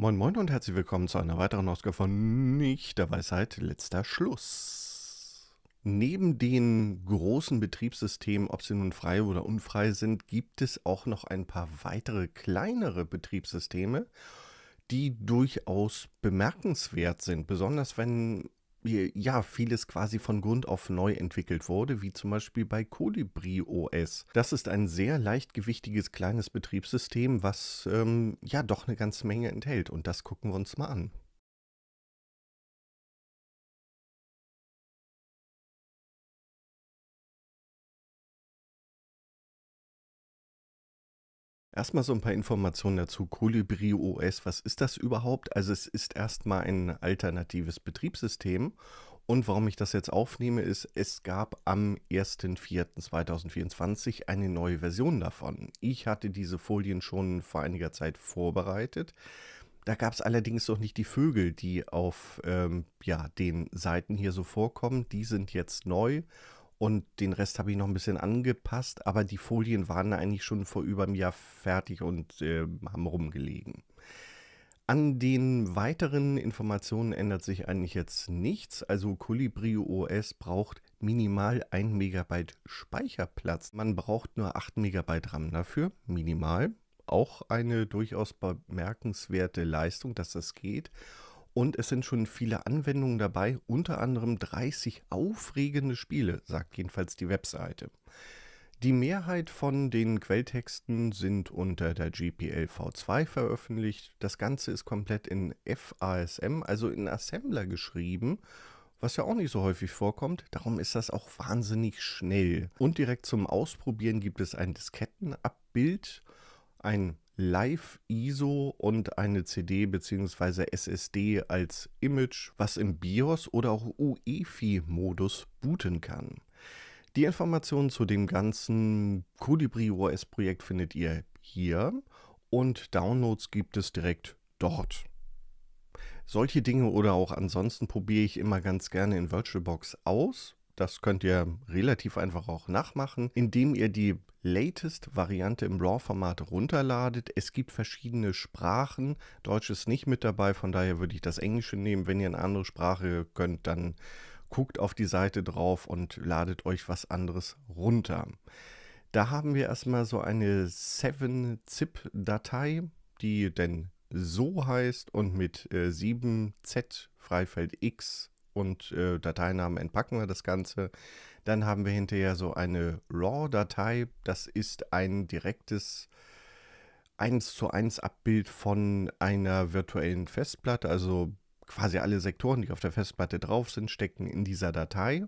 Moin Moin und herzlich willkommen zu einer weiteren Ausgabe von Nicht der Weisheit letzter Schluss. Neben den großen Betriebssystemen, ob sie nun frei oder unfrei sind, gibt es auch noch ein paar weitere kleinere Betriebssysteme, die durchaus bemerkenswert sind, besonders wenn ja, vieles quasi von Grund auf neu entwickelt wurde, wie zum Beispiel bei Colibri OS. Das ist ein sehr leichtgewichtiges kleines Betriebssystem, was ähm, ja doch eine ganze Menge enthält und das gucken wir uns mal an. Erstmal so ein paar Informationen dazu. Colibri OS, was ist das überhaupt? Also es ist erstmal ein alternatives Betriebssystem. Und warum ich das jetzt aufnehme, ist, es gab am 1.4.2024 eine neue Version davon. Ich hatte diese Folien schon vor einiger Zeit vorbereitet. Da gab es allerdings noch nicht die Vögel, die auf ähm, ja, den Seiten hier so vorkommen. Die sind jetzt neu und den Rest habe ich noch ein bisschen angepasst, aber die Folien waren eigentlich schon vor über einem Jahr fertig und äh, haben rumgelegen. An den weiteren Informationen ändert sich eigentlich jetzt nichts. Also Colibri OS braucht minimal 1 MB Speicherplatz. Man braucht nur 8 MB RAM dafür, minimal. Auch eine durchaus bemerkenswerte Leistung, dass das geht. Und es sind schon viele Anwendungen dabei, unter anderem 30 aufregende Spiele, sagt jedenfalls die Webseite. Die Mehrheit von den Quelltexten sind unter der GPL V2 veröffentlicht. Das Ganze ist komplett in FASM, also in Assembler geschrieben, was ja auch nicht so häufig vorkommt. Darum ist das auch wahnsinnig schnell. Und direkt zum Ausprobieren gibt es ein Diskettenabbild, ein Live-ISO und eine CD bzw. SSD als Image, was im BIOS oder auch UEFI-Modus booten kann. Die Informationen zu dem ganzen Colibri OS-Projekt findet ihr hier und Downloads gibt es direkt dort. Solche Dinge oder auch ansonsten probiere ich immer ganz gerne in VirtualBox aus das könnt ihr relativ einfach auch nachmachen, indem ihr die Latest-Variante im RAW-Format runterladet. Es gibt verschiedene Sprachen. Deutsch ist nicht mit dabei, von daher würde ich das Englische nehmen. Wenn ihr eine andere Sprache könnt, dann guckt auf die Seite drauf und ladet euch was anderes runter. Da haben wir erstmal so eine 7-Zip-Datei, die denn so heißt und mit 7Z äh, Freifeld X und äh, Dateinamen entpacken wir das Ganze. Dann haben wir hinterher so eine RAW-Datei. Das ist ein direktes 1 zu 1 Abbild von einer virtuellen Festplatte. Also quasi alle Sektoren, die auf der Festplatte drauf sind, stecken in dieser Datei.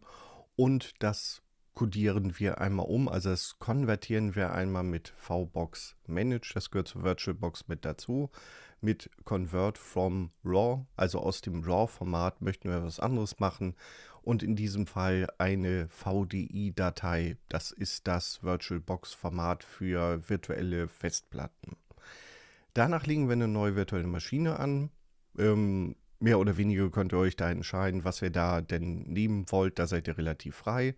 Und das kodieren wir einmal um. Also das konvertieren wir einmal mit VBox Manage. Das gehört zu VirtualBox mit dazu mit Convert from RAW, also aus dem RAW-Format möchten wir was anderes machen und in diesem Fall eine VDI-Datei. Das ist das VirtualBox-Format für virtuelle Festplatten. Danach legen wir eine neue virtuelle Maschine an. Ähm, mehr oder weniger könnt ihr euch da entscheiden, was ihr da denn nehmen wollt. Da seid ihr relativ frei.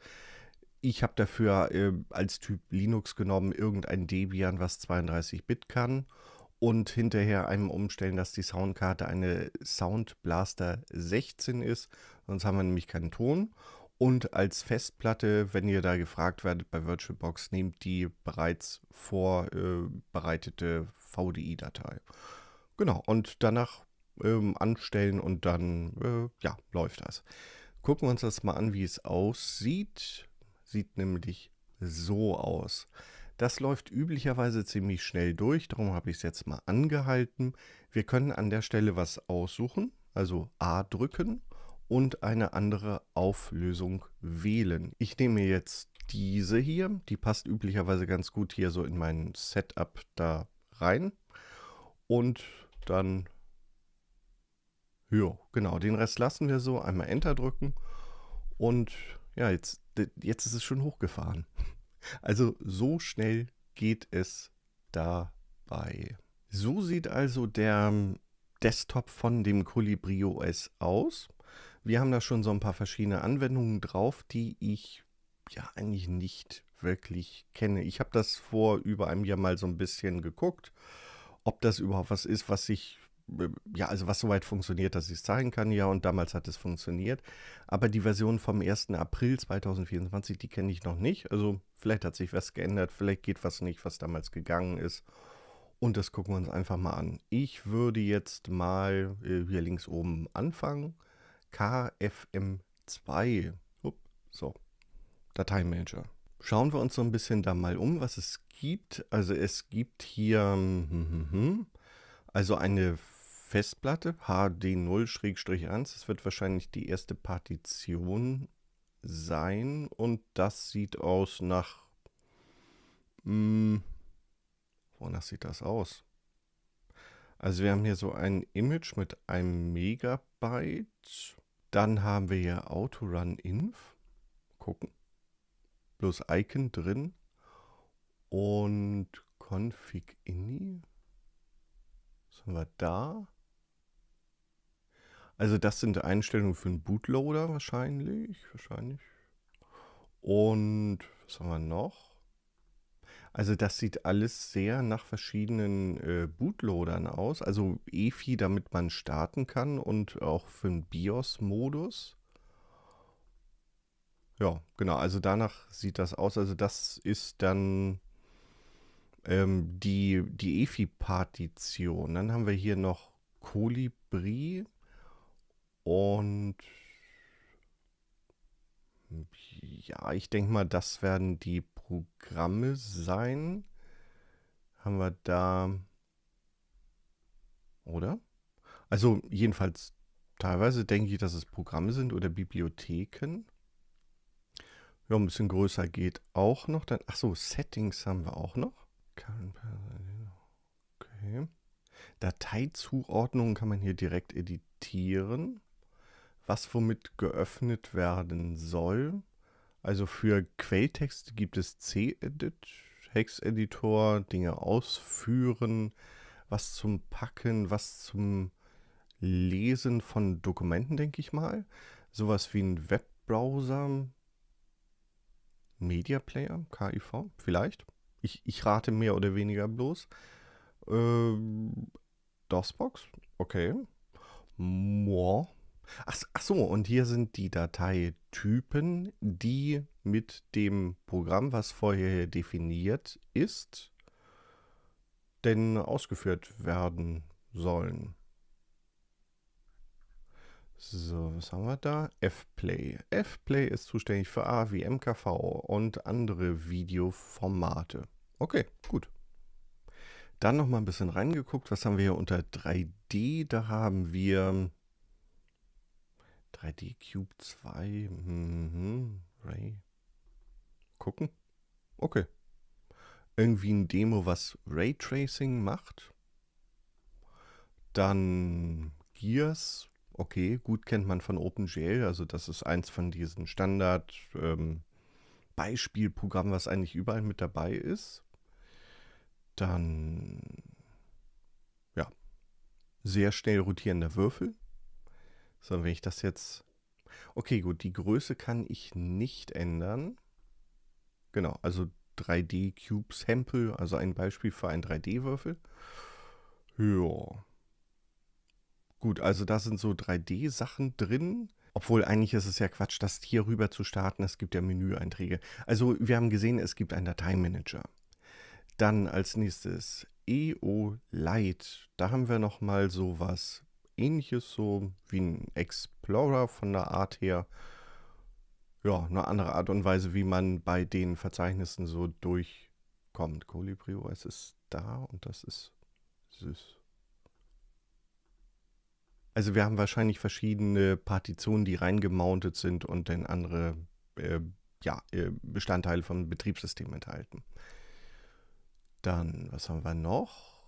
Ich habe dafür äh, als Typ Linux genommen irgendein Debian, was 32-Bit kann und hinterher einem umstellen, dass die Soundkarte eine Sound Blaster 16 ist, sonst haben wir nämlich keinen Ton. Und als Festplatte, wenn ihr da gefragt werdet bei VirtualBox, nehmt die bereits vorbereitete VDI-Datei. Genau, und danach ähm, anstellen und dann, äh, ja, läuft das. Gucken wir uns das mal an, wie es aussieht. Sieht nämlich so aus. Das läuft üblicherweise ziemlich schnell durch, darum habe ich es jetzt mal angehalten. Wir können an der Stelle was aussuchen, also A drücken und eine andere Auflösung wählen. Ich nehme jetzt diese hier, die passt üblicherweise ganz gut hier so in mein Setup da rein. Und dann, ja, genau, den Rest lassen wir so, einmal Enter drücken und ja, jetzt, jetzt ist es schon hochgefahren. Also so schnell geht es dabei. So sieht also der ähm, Desktop von dem Colibri OS aus. Wir haben da schon so ein paar verschiedene Anwendungen drauf, die ich ja eigentlich nicht wirklich kenne. Ich habe das vor über einem Jahr mal so ein bisschen geguckt, ob das überhaupt was ist, was ich äh, ja, also was soweit funktioniert, dass ich es zeigen kann, ja, und damals hat es funktioniert. Aber die Version vom 1. April 2024, die kenne ich noch nicht. Also vielleicht hat sich was geändert, vielleicht geht was nicht, was damals gegangen ist. Und das gucken wir uns einfach mal an. Ich würde jetzt mal äh, hier links oben anfangen. KFM2. Upp, so, Dateimanager. Schauen wir uns so ein bisschen da mal um, was es gibt. Also es gibt hier... Hm, hm, hm, hm. also eine Festplatte, HD0-1. Das wird wahrscheinlich die erste Partition sein. Und das sieht aus nach... Mh, hm, wonach sieht das aus? Also wir haben hier so ein Image mit einem Megabyte. Dann haben wir hier Autorun Inf. Gucken. Bloß Icon drin. Und Config Ini. Was haben wir da? Also das sind Einstellungen für einen Bootloader wahrscheinlich, wahrscheinlich. Und was haben wir noch? Also das sieht alles sehr nach verschiedenen äh, Bootloadern aus. Also EFI, damit man starten kann und auch für einen BIOS-Modus. Ja, genau. Also danach sieht das aus. Also das ist dann ähm, die, die EFI-Partition. Dann haben wir hier noch Colibri. Und ja, ich denke mal, das werden die Programme sein. Haben wir da. Oder? Also, jedenfalls, teilweise denke ich, dass es Programme sind oder Bibliotheken. Ja, ein bisschen größer geht auch noch. Dann, ach so, Settings haben wir auch noch. Okay. Dateizuordnungen kann man hier direkt editieren was womit geöffnet werden soll. Also für Quelltexte gibt es C-Edit, Hex-Editor, Dinge ausführen, was zum Packen, was zum Lesen von Dokumenten, denke ich mal. Sowas wie ein Webbrowser, Media Player, KIV, vielleicht. Ich, ich rate mehr oder weniger bloß. Ähm, DOSBox, okay. Moa, Ach, ach so, und hier sind die Dateitypen, die mit dem Programm, was vorher definiert ist, denn ausgeführt werden sollen. So, was haben wir da? Fplay. Fplay ist zuständig für A wie MKV und andere Videoformate. Okay, gut. Dann noch mal ein bisschen reingeguckt. Was haben wir hier unter 3D? Da haben wir 3D Cube 2. Mhm. Ray. Gucken. Okay. Irgendwie ein Demo, was Raytracing macht. Dann Gears. Okay, gut kennt man von OpenGL. Also das ist eins von diesen Standard ähm, Beispielprogrammen, was eigentlich überall mit dabei ist. Dann ja, sehr schnell rotierender Würfel. So, wenn ich das jetzt... Okay, gut, die Größe kann ich nicht ändern. Genau, also 3D Cube Sample, also ein Beispiel für einen 3D-Würfel. Ja. Gut, also da sind so 3D-Sachen drin. Obwohl eigentlich ist es ja Quatsch, das hier rüber zu starten. Es gibt ja Menüeinträge. Also wir haben gesehen, es gibt einen Dateimanager. Dann als nächstes EO Lite. Da haben wir nochmal sowas ähnliches, so wie ein Explorer von der Art her. Ja, eine andere Art und Weise, wie man bei den Verzeichnissen so durchkommt. Colibri OS ist da und das ist süß. Also wir haben wahrscheinlich verschiedene Partitionen, die reingemountet sind und dann andere äh, ja, äh, Bestandteile vom Betriebssystem enthalten. Dann, was haben wir noch?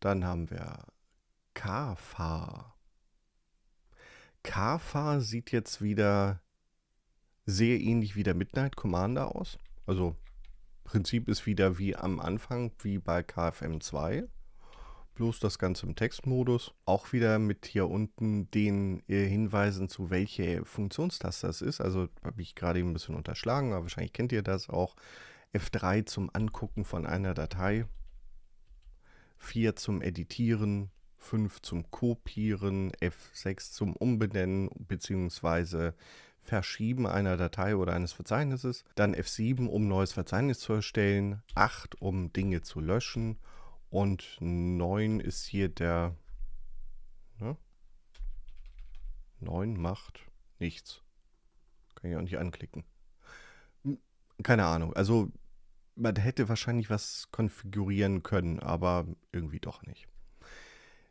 Dann haben wir Kafar. Kafar sieht jetzt wieder sehr ähnlich wie der Midnight Commander aus. Also Prinzip ist wieder wie am Anfang, wie bei KFM 2. Bloß das Ganze im Textmodus. Auch wieder mit hier unten den äh, Hinweisen zu, welche Funktionstaste das ist. Also habe ich gerade eben ein bisschen unterschlagen, aber wahrscheinlich kennt ihr das auch. F3 zum Angucken von einer Datei. 4 zum Editieren. 5 zum Kopieren, F6 zum Umbenennen bzw. Verschieben einer Datei oder eines Verzeichnisses, dann F7, um neues Verzeichnis zu erstellen, 8, um Dinge zu löschen und 9 ist hier der... Ne? 9 macht nichts. Kann ich auch nicht anklicken. Hm, keine Ahnung. Also man hätte wahrscheinlich was konfigurieren können, aber irgendwie doch nicht.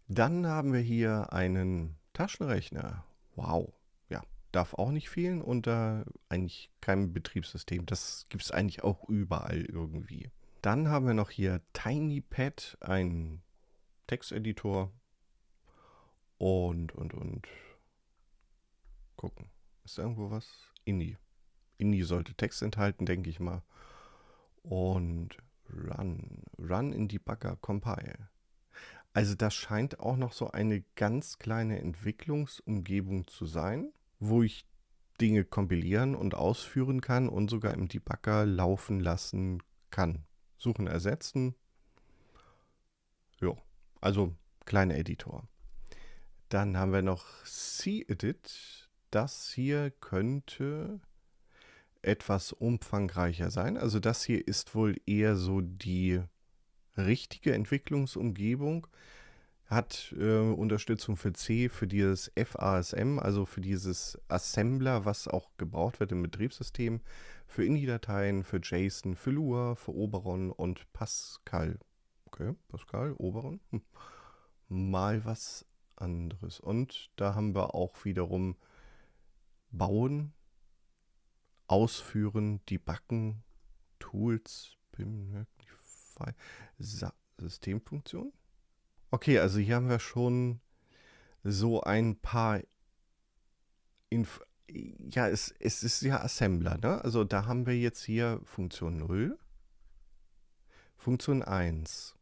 Dann haben wir hier einen Taschenrechner. Wow. Ja, darf auch nicht fehlen unter äh, eigentlich keinem Betriebssystem. Das gibt es eigentlich auch überall irgendwie. Dann haben wir noch hier TinyPad, ein Texteditor. Und, und, und. Gucken. Ist irgendwo was? Indie. Indie sollte Text enthalten, denke ich mal. Und Run. Run in Debugger Compile. Also das scheint auch noch so eine ganz kleine Entwicklungsumgebung zu sein, wo ich Dinge kompilieren und ausführen kann und sogar im Debugger laufen lassen kann. Suchen ersetzen. Jo, also kleiner Editor. Dann haben wir noch C-Edit. Das hier könnte etwas umfangreicher sein. Also das hier ist wohl eher so die richtige Entwicklungsumgebung, hat äh, Unterstützung für C, für dieses FASM, also für dieses Assembler, was auch gebraucht wird im Betriebssystem, für indie dateien für JSON, für Lua, für Oberon und Pascal. Okay, Pascal, Oberon. Hm. Mal was anderes. Und da haben wir auch wiederum Bauen, Ausführen, Debuggen, Tools, BIM, Spotify Sa Systemfunktion. Okay, also hier haben wir schon so ein paar Inf ja, es, es ist ja Assembler, ne? Also da haben wir jetzt hier Funktion 0, Funktion 1,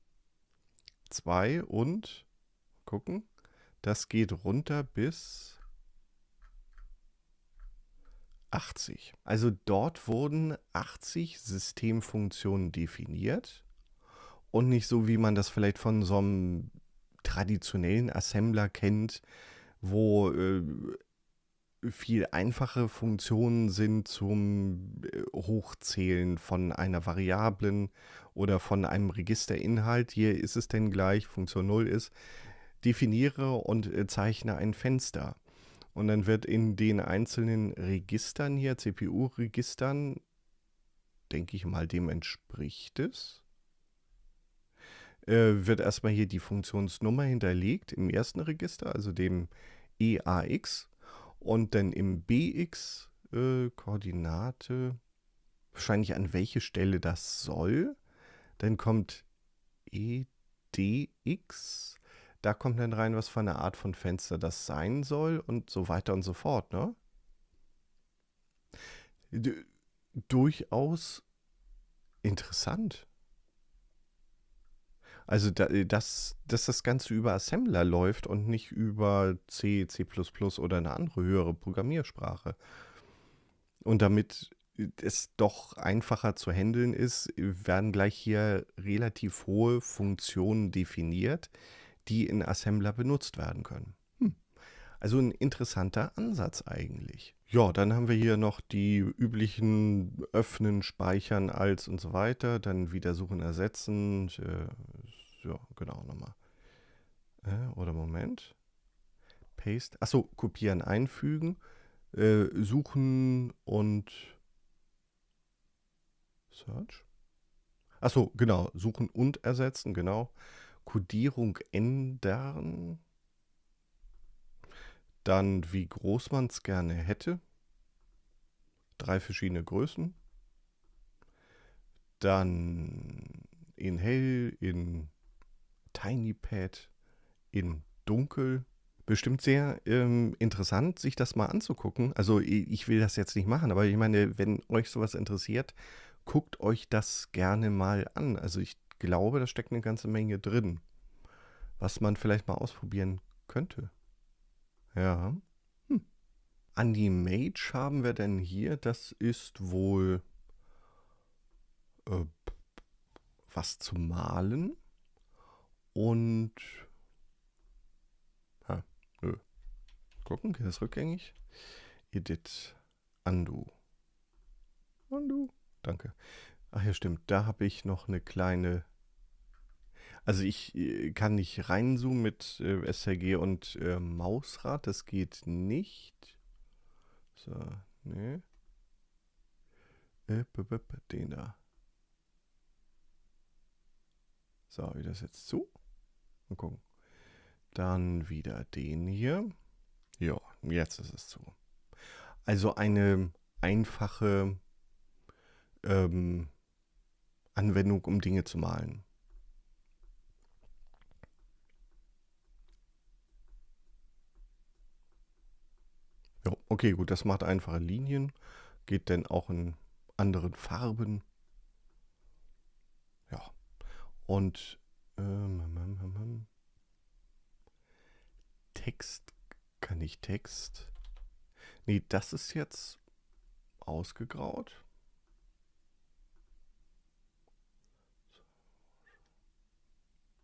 2 und gucken, das geht runter bis 80. Also dort wurden 80 Systemfunktionen definiert und nicht so, wie man das vielleicht von so einem traditionellen Assembler kennt, wo äh, viel einfache Funktionen sind zum äh, Hochzählen von einer Variablen oder von einem Registerinhalt. Hier ist es denn gleich, Funktion 0 ist, definiere und äh, zeichne ein Fenster. Und dann wird in den einzelnen Registern hier, CPU-Registern, denke ich mal, dem entspricht es. Äh, wird erstmal hier die Funktionsnummer hinterlegt im ersten Register, also dem EAX. Und dann im BX äh, Koordinate, wahrscheinlich an welche Stelle das soll. Dann kommt EDX. Da kommt dann rein, was für eine Art von Fenster das sein soll und so weiter und so fort. Ne? D durchaus interessant. Also da, äh, dass, dass das Ganze über Assembler läuft und nicht über C, C oder eine andere höhere Programmiersprache. Und damit äh, es doch einfacher zu handeln ist, werden gleich hier relativ hohe Funktionen definiert, die in Assembler benutzt werden können. Also ein interessanter Ansatz eigentlich. Ja, dann haben wir hier noch die üblichen Öffnen, Speichern, als und so weiter. Dann wieder Suchen, Ersetzen. ja, äh, genau nochmal. Äh, oder Moment. Paste. Achso, Kopieren, Einfügen. Äh, suchen und Search. Achso, genau. Suchen und ersetzen, genau. Codierung ändern. Dann, wie groß man es gerne hätte. Drei verschiedene Größen. Dann in hell, in Tiny Pad, in dunkel. Bestimmt sehr ähm, interessant, sich das mal anzugucken. Also ich will das jetzt nicht machen, aber ich meine, wenn euch sowas interessiert, guckt euch das gerne mal an. Also ich glaube, da steckt eine ganze Menge drin, was man vielleicht mal ausprobieren könnte. Ja. Hm. Mage haben wir denn hier? Das ist wohl äh, was zu malen. Und. Ha, nö. Gucken, geht das rückgängig? Edit. Undo. Undo. Danke. Ach ja, stimmt. Da habe ich noch eine kleine also ich äh, kann nicht reinzoomen mit äh, SRG und äh, Mausrad, das geht nicht. So, ne. Äh, den da. So, wie das jetzt zu. Mal gucken. Dann wieder den hier. Ja, jetzt ist es zu. Also eine einfache ähm, Anwendung, um Dinge zu malen. Okay, gut, das macht einfache Linien. Geht denn auch in anderen Farben? Ja. Und ähm, hm, hm, hm, Text kann ich Text. Nee, das ist jetzt ausgegraut.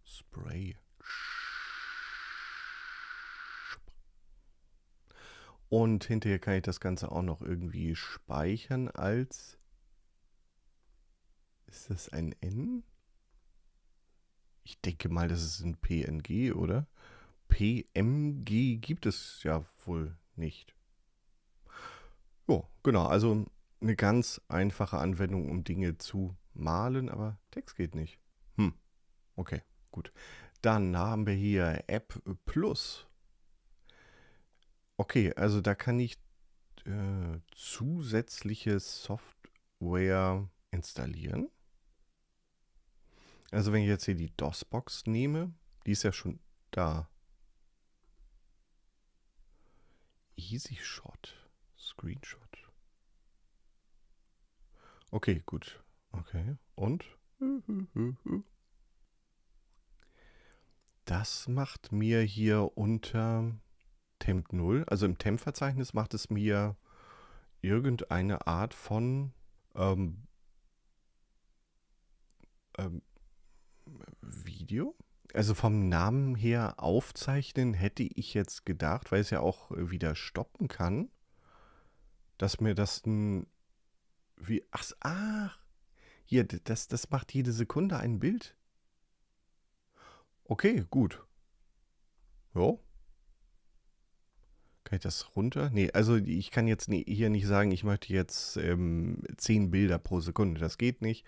Spray. Und hinterher kann ich das Ganze auch noch irgendwie speichern als... Ist das ein N? Ich denke mal, das ist ein PNG, oder? PMG gibt es ja wohl nicht. Ja, genau. Also eine ganz einfache Anwendung, um Dinge zu malen, aber Text geht nicht. Hm. Okay, gut. Dann haben wir hier App Plus Okay, also da kann ich äh, zusätzliche Software installieren. Also wenn ich jetzt hier die DOS-Box nehme, die ist ja schon da. Easy Shot. Screenshot. Okay, gut. Okay. Und? Das macht mir hier unter Temp 0. Also im Temp-Verzeichnis macht es mir irgendeine Art von ähm, ähm, Video. Also vom Namen her aufzeichnen hätte ich jetzt gedacht, weil es ja auch wieder stoppen kann, dass mir das ein wie ach, ach hier das das macht jede Sekunde ein Bild. Okay, gut. Ja, kann ich das runter? Nee, also ich kann jetzt hier nicht sagen, ich möchte jetzt ähm, 10 Bilder pro Sekunde. Das geht nicht.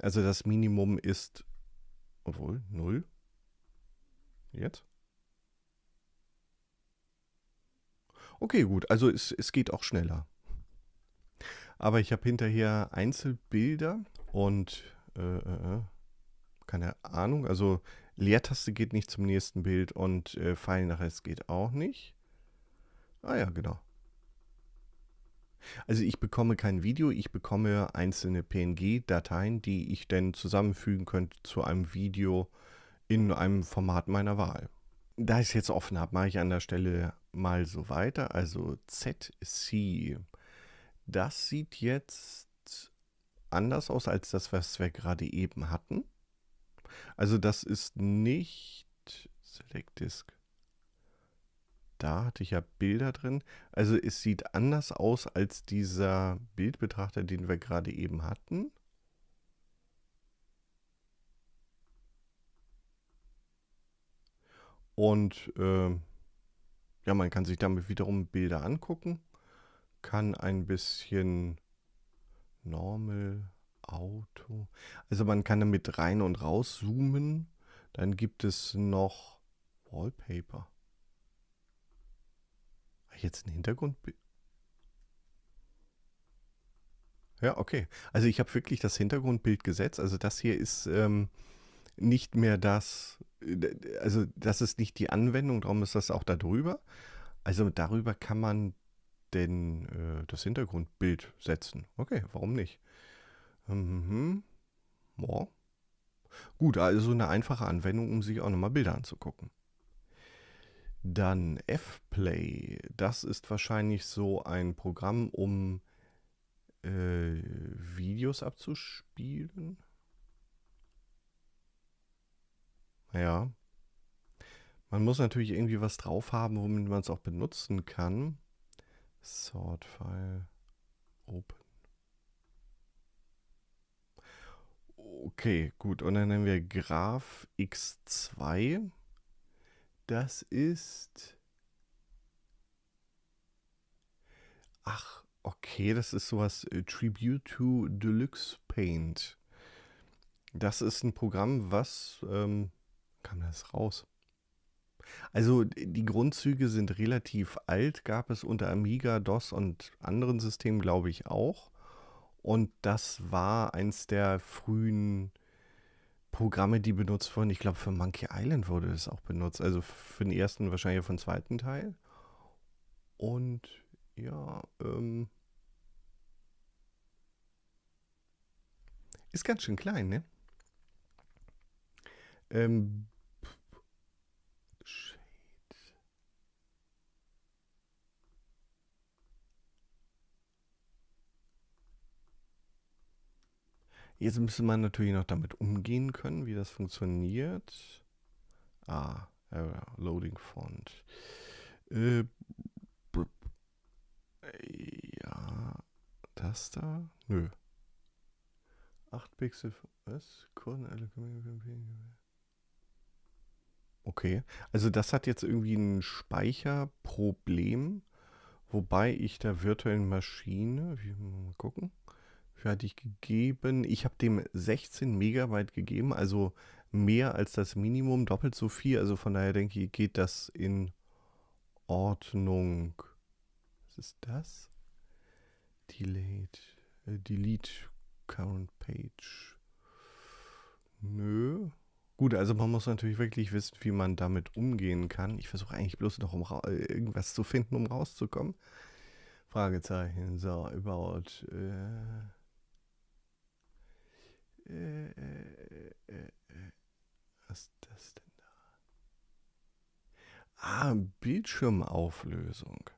Also das Minimum ist, obwohl, 0. Jetzt? Okay, gut. Also es, es geht auch schneller. Aber ich habe hinterher Einzelbilder und äh, äh, äh keine Ahnung. Also Leertaste geht nicht zum nächsten Bild und äh, Pfeil nach rechts geht auch nicht. Ah ja, genau. Also ich bekomme kein Video, ich bekomme einzelne PNG-Dateien, die ich dann zusammenfügen könnte zu einem Video in einem Format meiner Wahl. Da ich es jetzt offen habe, mache ich an der Stelle mal so weiter. Also ZC. Das sieht jetzt anders aus als das, was wir gerade eben hatten. Also das ist nicht Select Disk. Da hatte ich ja Bilder drin. Also es sieht anders aus als dieser Bildbetrachter, den wir gerade eben hatten. Und äh, ja, man kann sich damit wiederum Bilder angucken, kann ein bisschen Normal, Auto. Also man kann damit rein und raus zoomen. Dann gibt es noch Wallpaper jetzt ein Hintergrundbild? Ja, okay. Also ich habe wirklich das Hintergrundbild gesetzt. Also das hier ist ähm, nicht mehr das, also das ist nicht die Anwendung, darum ist das auch darüber. Also darüber kann man denn äh, das Hintergrundbild setzen. Okay, warum nicht? Mhm. Ja. Gut, also eine einfache Anwendung, um sich auch nochmal Bilder anzugucken. Dann F-Play, das ist wahrscheinlich so ein Programm, um äh, Videos abzuspielen. Ja. Man muss natürlich irgendwie was drauf haben, womit man es auch benutzen kann. Sort File. Open. Okay, gut. Und dann nehmen wir Graph X2. Das ist. Ach, okay, das ist sowas äh, Tribute to Deluxe Paint. Das ist ein Programm, was ähm, kam das raus? Also die Grundzüge sind relativ alt, gab es unter Amiga, DOS und anderen Systemen, glaube ich, auch. Und das war eins der frühen Programme, die benutzt wurden. Ich glaube, für Monkey Island wurde es auch benutzt. Also für den ersten, wahrscheinlich für den zweiten Teil. Und ja, ähm, ist ganz schön klein, ne? Ähm, Jetzt müsste man natürlich noch damit umgehen können, wie das funktioniert. Ah, Error, Loading Font. Äh, ja, das da? Nö. 8 Pixel. Was? Okay, also das hat jetzt irgendwie ein Speicherproblem, wobei ich der virtuellen Maschine, wie, mal gucken, fertig gegeben? Ich habe dem 16 Megabyte gegeben, also mehr als das Minimum, doppelt so viel. Also von daher denke ich, geht das in Ordnung. Was ist das? Delete, äh, delete current page. Nö. Gut, also man muss natürlich wirklich wissen, wie man damit umgehen kann. Ich versuche eigentlich bloß noch um äh, irgendwas zu finden, um rauszukommen. Fragezeichen. So, about. Äh äh äh äh, äh, äh, äh, was ist das denn da? Ah, Bildschirmauflösung.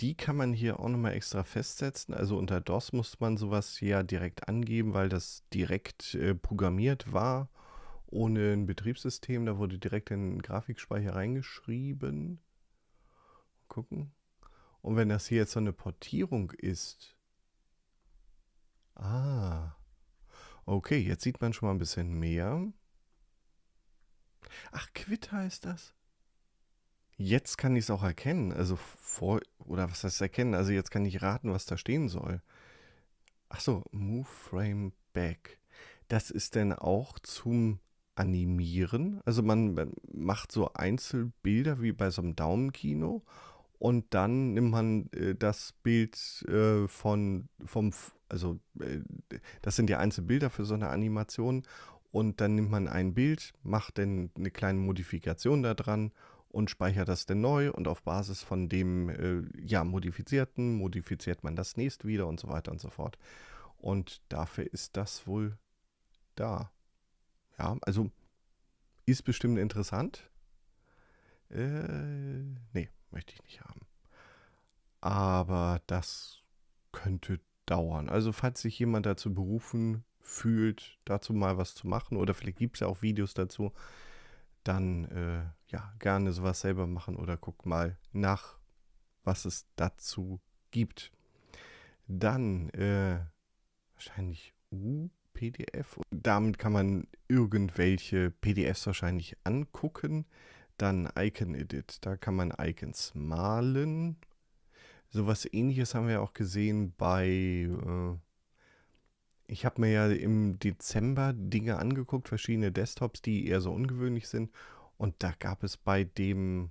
Die kann man hier auch nochmal extra festsetzen. Also unter DOS muss man sowas ja direkt angeben, weil das direkt programmiert war. Ohne ein Betriebssystem. Da wurde direkt in den Grafikspeicher reingeschrieben. Gucken. Und wenn das hier jetzt so eine Portierung ist. Ah. Okay, jetzt sieht man schon mal ein bisschen mehr. Ach, Quit heißt das. Jetzt kann ich es auch erkennen. Also vor, oder was heißt erkennen? Also jetzt kann ich raten, was da stehen soll. Ach so, Move Frame Back. Das ist denn auch zum Animieren? Also man, man macht so Einzelbilder wie bei so einem Daumenkino und dann nimmt man äh, das Bild äh, von, vom, also äh, das sind die einzelnen Bilder für so eine Animation und dann nimmt man ein Bild, macht dann eine kleine Modifikation daran und speichert das dann neu und auf Basis von dem äh, ja modifizierten modifiziert man das nächste wieder und so weiter und so fort. Und dafür ist das wohl da. Ja, also ist bestimmt interessant. Äh, nee möchte ich nicht haben. Aber das könnte dauern. Also falls sich jemand dazu berufen fühlt, dazu mal was zu machen oder vielleicht gibt es ja auch Videos dazu, dann äh, ja, gerne sowas selber machen oder guck mal nach, was es dazu gibt. Dann äh, wahrscheinlich UPDF. Damit kann man irgendwelche PDFs wahrscheinlich angucken. Dann Icon Edit, da kann man Icons malen. Sowas ähnliches haben wir auch gesehen bei... Äh, ich habe mir ja im Dezember Dinge angeguckt, verschiedene Desktops, die eher so ungewöhnlich sind. Und da gab es bei dem,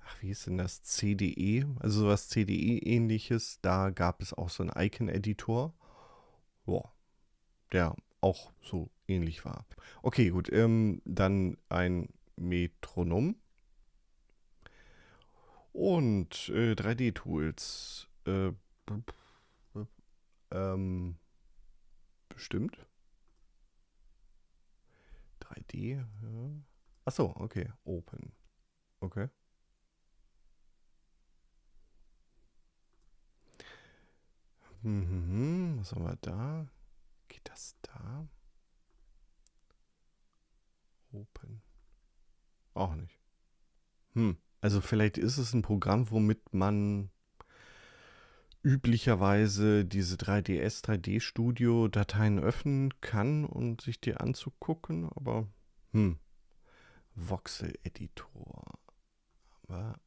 ach, wie ist denn das, CDE, also sowas CDE-ähnliches, da gab es auch so einen Icon-Editor, wow. der auch so ähnlich war. Okay, gut, ähm, dann ein Metronom. Und äh, 3D-Tools. Äh, ähm, bestimmt. 3D. Ja. Achso, okay. Open. Okay. Mhm, was haben wir da? Geht das da? Open. Auch nicht. Hm. Also vielleicht ist es ein Programm, womit man üblicherweise diese 3DS, 3D-Studio-Dateien öffnen kann, um sich die anzugucken, aber hm. Voxel-Editor. Aber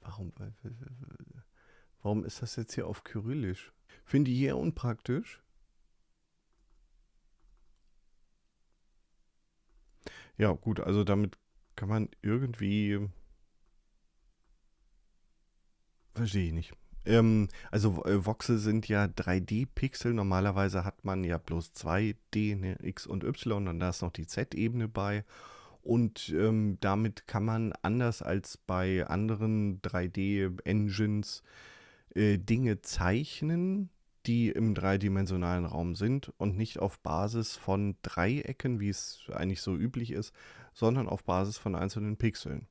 warum, warum ist das jetzt hier auf Kyrillisch? Finde ich eher unpraktisch. Ja, gut, also damit kann man irgendwie. Verstehe ich nicht. Ähm, also äh, Voxel sind ja 3D-Pixel. Normalerweise hat man ja bloß 2D, ne, X und Y, dann da ist noch die Z-Ebene bei. Und ähm, damit kann man anders als bei anderen 3D-Engines äh, Dinge zeichnen die im dreidimensionalen Raum sind und nicht auf Basis von Dreiecken, wie es eigentlich so üblich ist, sondern auf Basis von einzelnen Pixeln.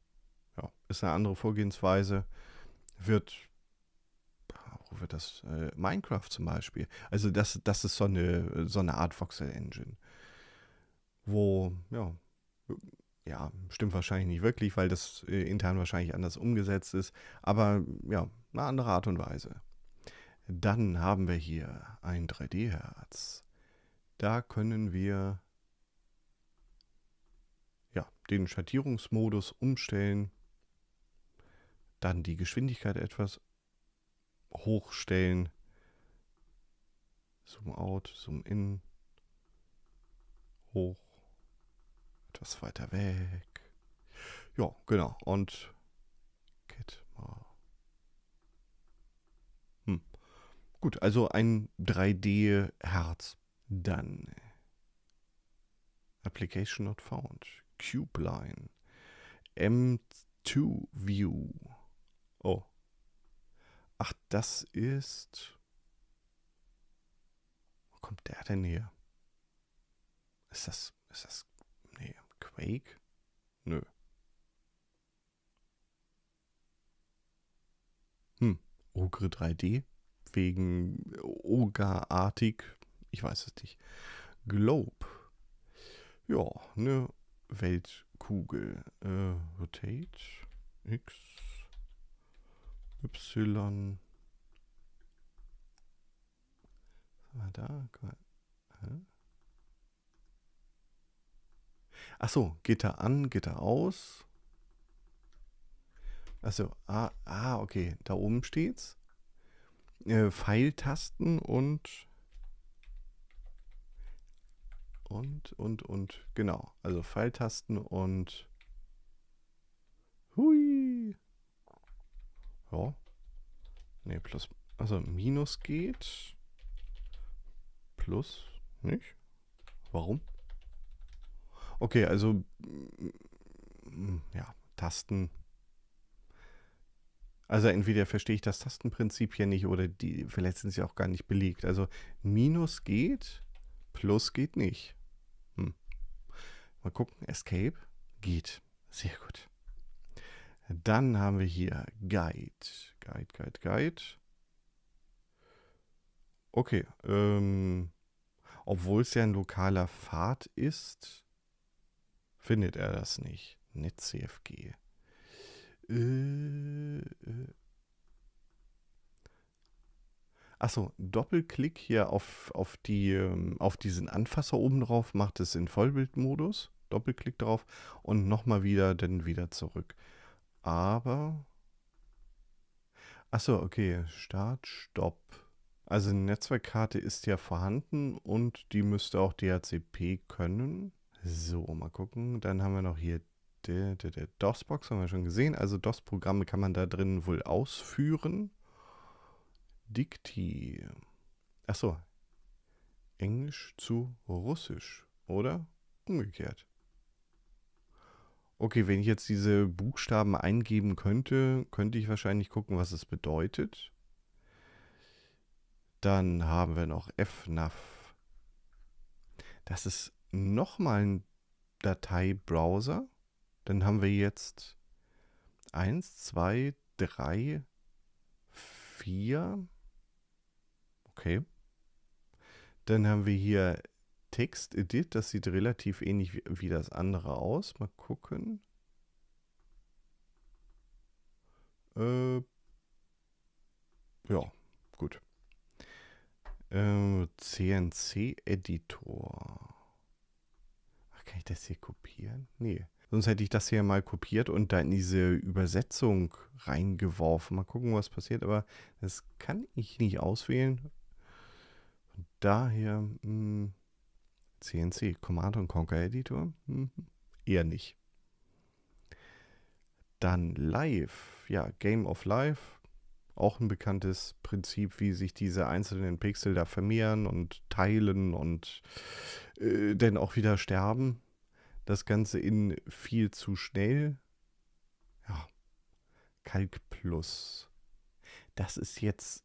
Ja, ist eine andere Vorgehensweise. Wird, wo wird das? Äh, Minecraft zum Beispiel. Also das, das ist so eine, so eine Art Voxel-Engine. Wo, ja, ja, stimmt wahrscheinlich nicht wirklich, weil das äh, intern wahrscheinlich anders umgesetzt ist. Aber ja, eine andere Art und Weise. Dann haben wir hier ein 3D-Herz. Da können wir ja, den Schattierungsmodus umstellen, dann die Geschwindigkeit etwas hochstellen. Zoom out, zoom in, hoch, etwas weiter weg. Ja, genau. Und Kit mal Gut, also ein 3D-Herz. Dann Application not found. Cube Line. M2 View. Oh. Ach, das ist. Wo kommt der denn her? Ist das. Ist das. Nee, Quake? Nö. Hm, Ogre 3D? wegen Oga-artig, ich weiß es nicht, Globe. Ja, eine Weltkugel. Äh, rotate, X, Y. War ah, da? Ach so, Gitter an, Gitter aus. Achso, ah, ah, okay, da oben steht's äh, Pfeiltasten und und und und genau. Also Pfeiltasten und hui. Ja. Ne, plus also minus geht. Plus nicht. Warum? Okay, also mm, mm, ja, Tasten also entweder verstehe ich das Tastenprinzip hier nicht oder die vielleicht sind sie auch gar nicht belegt. Also Minus geht, Plus geht nicht. Hm. Mal gucken, Escape geht. Sehr gut. Dann haben wir hier Guide. Guide, Guide, Guide. Okay. Ähm, Obwohl es ja ein lokaler Pfad ist, findet er das nicht. Netz CFG. Äh, äh. Achso, Doppelklick hier auf, auf, die, ähm, auf diesen Anfasser oben drauf macht es in Vollbildmodus. Doppelklick drauf und nochmal wieder, dann wieder zurück. Aber... Achso, okay. Start, Stopp. Also eine Netzwerkkarte ist ja vorhanden und die müsste auch DHCP können. So, mal gucken. Dann haben wir noch hier der, der, der DOS-Box haben wir schon gesehen. Also DOS-Programme kann man da drin wohl ausführen. Dikti. Achso. Englisch zu Russisch, oder? Umgekehrt. Okay, wenn ich jetzt diese Buchstaben eingeben könnte, könnte ich wahrscheinlich gucken, was es bedeutet. Dann haben wir noch FNAF. Das ist nochmal ein Dateibrowser. Dann haben wir jetzt eins, zwei, drei, vier. Okay. Dann haben wir hier Text Edit. Das sieht relativ ähnlich wie, wie das andere aus. Mal gucken. Äh, ja, gut. Äh, CNC Editor. Ach, kann ich das hier kopieren? Nee. Sonst hätte ich das hier mal kopiert und da in diese Übersetzung reingeworfen. Mal gucken, was passiert, aber das kann ich nicht auswählen. Von daher mh, hm, CNC, Command und Conquer Editor, mh, eher nicht. Dann Live, ja, Game of Life, auch ein bekanntes Prinzip, wie sich diese einzelnen Pixel da vermehren und teilen und äh, dann auch wieder sterben das Ganze in viel zu schnell. Ja, Kalk Plus. Das ist jetzt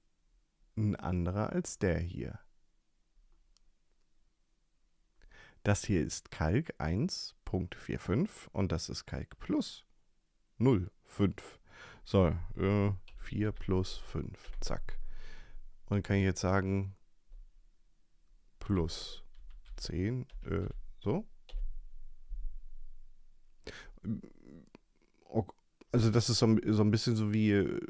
ein anderer als der hier. Das hier ist Kalk 1.45 und das ist Kalk Plus 0,5. So, äh, 4 plus 5, zack. Und kann ich jetzt sagen, plus 10, äh, so also das ist so, so ein bisschen so wie äh,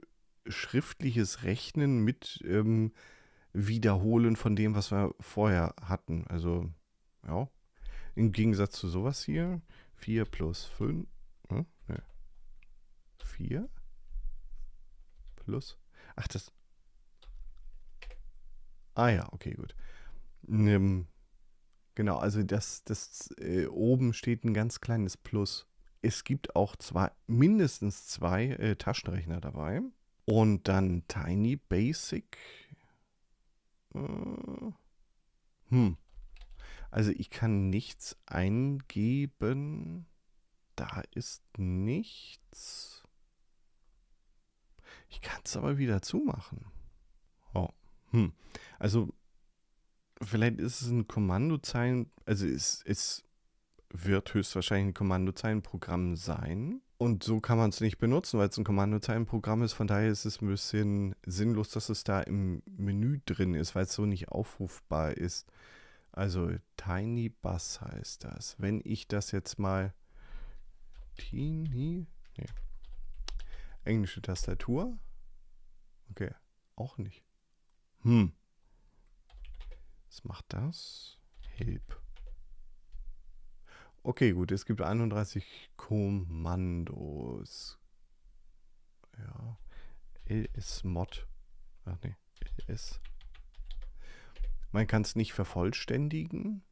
schriftliches Rechnen mit ähm, Wiederholen von dem, was wir vorher hatten. Also, ja. Im Gegensatz zu sowas hier. 4 plus 5. Hm? Ne. 4 plus. Ach, das. Ah ja, okay, gut. Ähm, genau, also das, das äh, oben steht ein ganz kleines Plus. Es gibt auch zwar mindestens zwei äh, Taschenrechner dabei. Und dann Tiny Basic. Äh, hm. Also ich kann nichts eingeben. Da ist nichts. Ich kann es aber wieder zumachen. Oh. Hm. Also vielleicht ist es ein Kommandozeilen, also es, es wird höchstwahrscheinlich ein Kommandozeilenprogramm sein. Und so kann man es nicht benutzen, weil es ein Kommandozeilenprogramm ist. Von daher ist es ein bisschen sinnlos, dass es da im Menü drin ist, weil es so nicht aufrufbar ist. Also Tiny Bus heißt das. Wenn ich das jetzt mal... Tiny... Nee. Englische Tastatur. Okay, auch nicht. Hm. Was macht das? Help. Okay, gut, es gibt 31 Kommandos. Ja. LS-Mod. Ach nee, LS. Man kann es nicht vervollständigen.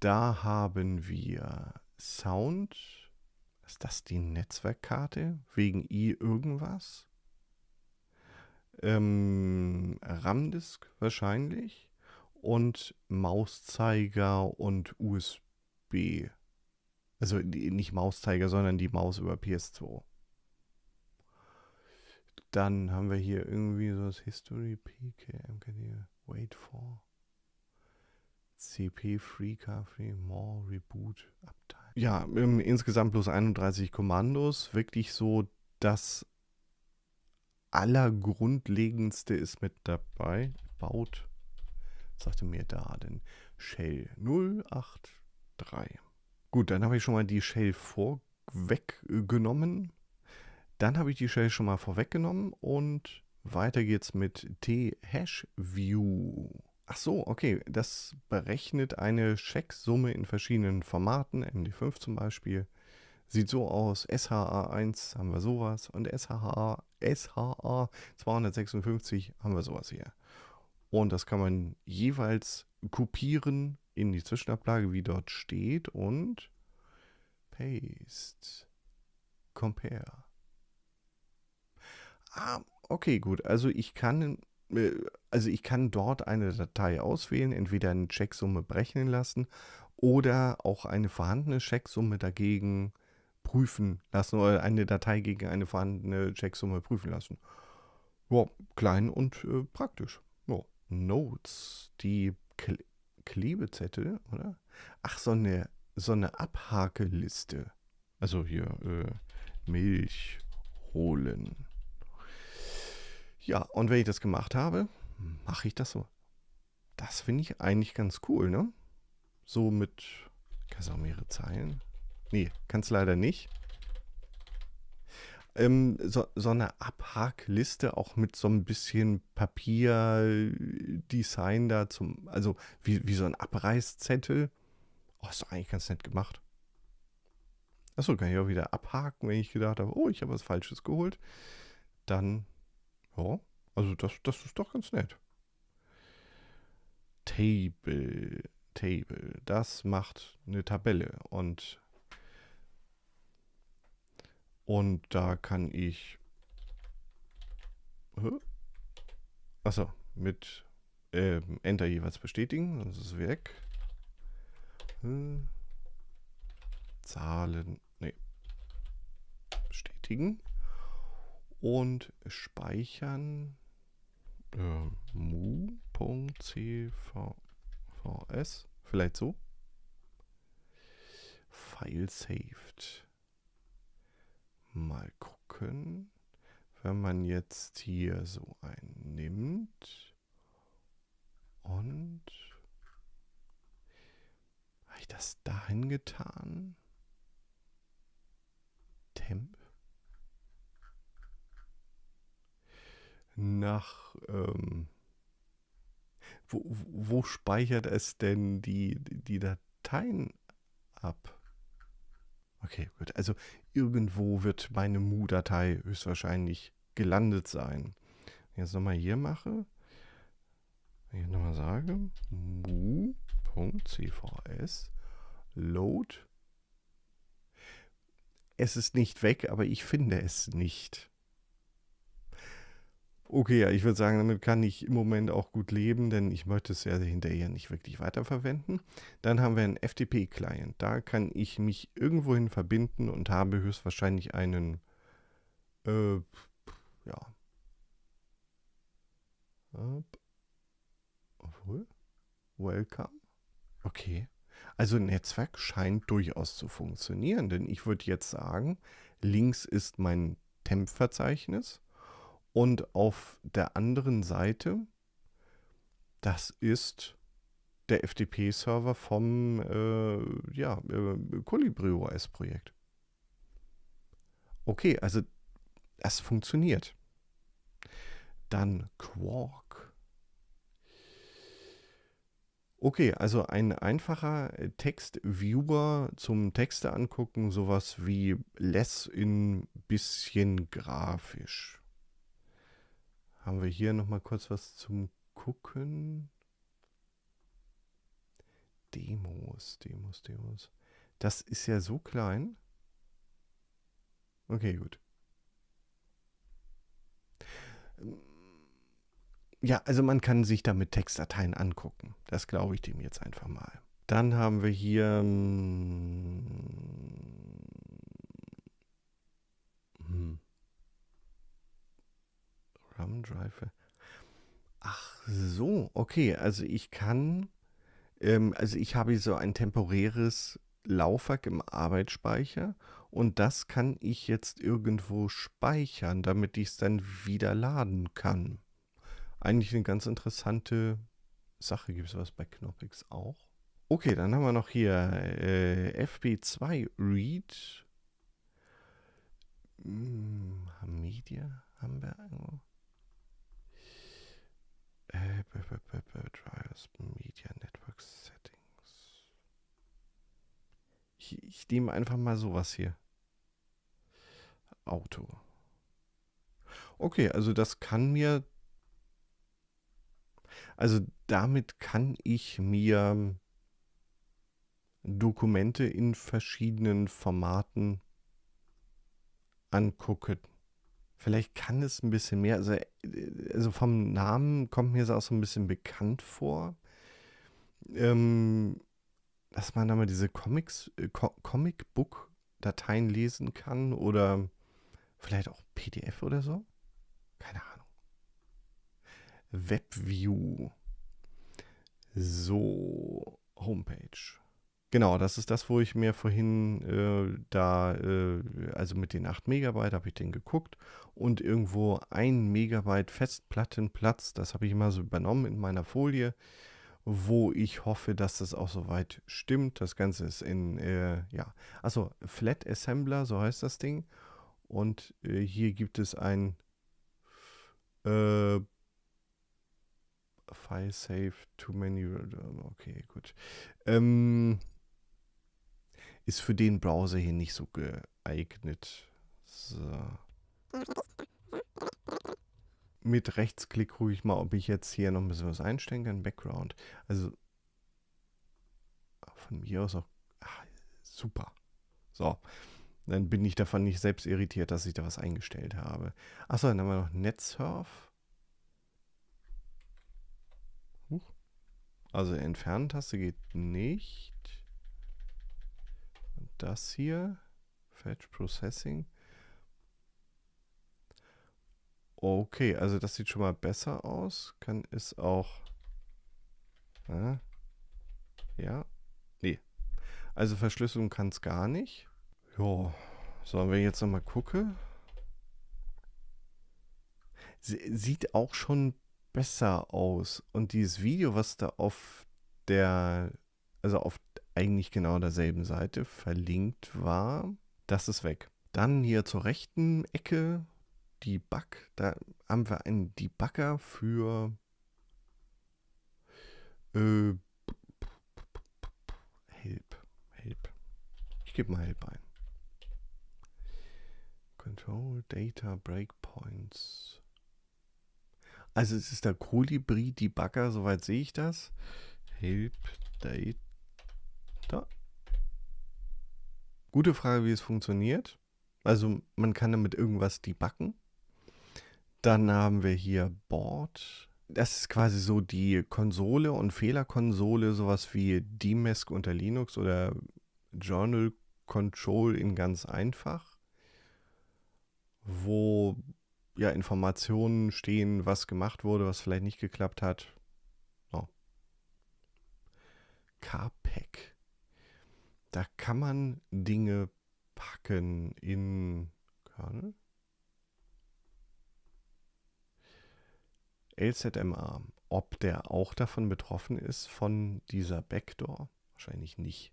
Da haben wir Sound. Ist das die Netzwerkkarte? Wegen i irgendwas? Ähm, RAM-Disk wahrscheinlich. Und Mauszeiger und USB. PSP. Also nicht Mauszeiger, sondern die Maus über PS2. Dann haben wir hier irgendwie so das History PK, MKD, Wait for. CP Free Car More Reboot Abteil. Ja, ähm, insgesamt bloß 31 Kommandos. Wirklich so das Allergrundlegendste ist mit dabei. Baut, sagte mir da, denn, Shell 08 3. Gut, dann habe ich schon mal die Shell vorweggenommen. Dann habe ich die Shell schon mal vorweggenommen und weiter geht's mit t-hash-view. Ach so, okay, das berechnet eine Checksumme in verschiedenen Formaten, MD5 zum Beispiel. Sieht so aus, SHA1 haben wir sowas und SHA, SHA 256 haben wir sowas hier. Und das kann man jeweils kopieren in die Zwischenablage, wie dort steht, und paste, compare. Ah, okay, gut. Also ich kann, äh, also ich kann dort eine Datei auswählen, entweder eine Checksumme berechnen lassen oder auch eine vorhandene Checksumme dagegen prüfen lassen oder eine Datei gegen eine vorhandene Checksumme prüfen lassen. Ja, klein und äh, praktisch. Ja. Notes, die Kle Klebezettel, oder? Ach, so eine, so eine Abhakeliste. Also hier, äh, Milch holen. Ja, und wenn ich das gemacht habe, mache ich das so. Das finde ich eigentlich ganz cool, ne? So mit, kannst du auch mehrere Zeilen? Nee, kannst leider nicht ähm, so, so eine Abhakliste auch mit so ein bisschen Papierdesign da zum, also wie, wie so ein Abreißzettel. Oh, ist doch eigentlich ganz nett gemacht. Achso, kann ich auch wieder abhaken, wenn ich gedacht habe, oh, ich habe was Falsches geholt. Dann, ja, also das, das ist doch ganz nett. Table, Table, das macht eine Tabelle und und da kann ich... Achso, mit äh, Enter jeweils bestätigen. Das ist weg. Hm. Zahlen. Nee. Bestätigen. Und speichern. Äh, mu.cvs. Vielleicht so. File saved mal gucken, wenn man jetzt hier so einen nimmt und habe ich das dahin getan? Temp? Nach, ähm, wo, wo speichert es denn die, die Dateien ab? Okay, gut. Also irgendwo wird meine Mu-Datei höchstwahrscheinlich gelandet sein. Wenn ich jetzt nochmal hier mache, wenn ich nochmal sage, mu.cvs load. Es ist nicht weg, aber ich finde es nicht. Okay, ja, ich würde sagen, damit kann ich im Moment auch gut leben, denn ich möchte es ja hinterher nicht wirklich weiterverwenden. Dann haben wir einen FTP-Client. Da kann ich mich irgendwohin verbinden und habe höchstwahrscheinlich einen, äh, ja. Obwohl? Welcome? Okay. Also Netzwerk scheint durchaus zu funktionieren, denn ich würde jetzt sagen, links ist mein Temp-Verzeichnis und auf der anderen Seite, das ist der FTP-Server vom äh, ja, äh, Colibri OS-Projekt. Okay, also es funktioniert. Dann Quark. Okay, also ein einfacher äh, Textviewer zum Texte angucken, sowas wie Less in bisschen grafisch. Haben wir hier nochmal kurz was zum Gucken? Demos, Demos, Demos. Das ist ja so klein. Okay, gut. Ja, also man kann sich damit Textdateien angucken. Das glaube ich dem jetzt einfach mal. Dann haben wir hier... Hm, hm. Thumb-Drive. Ach so, okay. Also ich kann, ähm, also ich habe so ein temporäres Laufwerk im Arbeitsspeicher und das kann ich jetzt irgendwo speichern, damit ich es dann wieder laden kann. Eigentlich eine ganz interessante Sache. Gibt es was bei Knoppix auch? Okay, dann haben wir noch hier äh, FP2 Read. Hm, Media haben wir irgendwo. Äh, Media Network Settings. Ich, ich nehme einfach mal sowas hier. Auto. Okay, also das kann mir... Also damit kann ich mir Dokumente in verschiedenen Formaten angucken. Vielleicht kann es ein bisschen mehr. Also, äh, also vom Namen kommt mir es auch so ein bisschen bekannt vor. Ähm, dass man da mal diese Comics, äh, Co Comic-Book-Dateien lesen kann oder vielleicht auch PDF oder so. Keine Ahnung. WebView. So, Homepage. Genau, das ist das, wo ich mir vorhin äh, da, äh, also mit den 8 Megabyte habe ich den geguckt und irgendwo 1 Megabyte Festplattenplatz, das habe ich immer so übernommen in meiner Folie, wo ich hoffe, dass das auch soweit stimmt. Das Ganze ist in, äh, ja, also Flat Assembler, so heißt das Ding. Und äh, hier gibt es ein äh, File Save Too Many, Okay, gut. Ähm, ist für den Browser hier nicht so geeignet. So. Mit Rechtsklick gucke ich mal, ob ich jetzt hier noch ein bisschen was einstellen kann. Background. Also von mir aus auch ach, super. So, dann bin ich davon nicht selbst irritiert, dass ich da was eingestellt habe. Achso, dann haben wir noch NetSurf. Huch. Also Entfernen-Taste geht nicht das hier, Fetch Processing. Okay, also das sieht schon mal besser aus. Kann es auch... Äh, ja, nee. Also Verschlüsselung kann es gar nicht. Jo, so, wenn ich jetzt nochmal gucke. Sieht auch schon besser aus. Und dieses Video, was da auf der, also auf eigentlich genau derselben Seite verlinkt war. Das ist weg. Dann hier zur rechten Ecke die Debug. Da haben wir einen Debugger für äh, Help. Help. Ich gebe mal Help ein. Control Data Breakpoints. Also es ist der Colibri Debugger, soweit sehe ich das. Help Data. Gute Frage, wie es funktioniert. Also man kann damit irgendwas debuggen. Dann haben wir hier Board. Das ist quasi so die Konsole und Fehlerkonsole, sowas wie Demask unter Linux oder Journal Control in ganz einfach, wo ja Informationen stehen, was gemacht wurde, was vielleicht nicht geklappt hat. Oh. Carpack. Da kann man Dinge packen in Kernel. LZMA, ob der auch davon betroffen ist von dieser Backdoor? Wahrscheinlich nicht,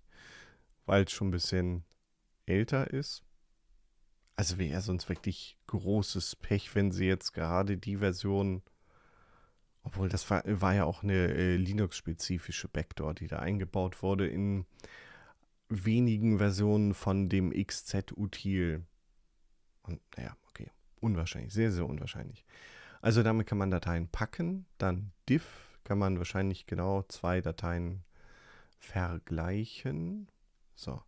weil es schon ein bisschen älter ist. Also wäre sonst wirklich großes Pech, wenn sie jetzt gerade die Version, obwohl das war, war ja auch eine äh, Linux-spezifische Backdoor, die da eingebaut wurde in wenigen Versionen von dem XZ-Util. Und naja, okay, unwahrscheinlich, sehr, sehr unwahrscheinlich. Also damit kann man Dateien packen, dann diff kann man wahrscheinlich genau zwei Dateien vergleichen. So,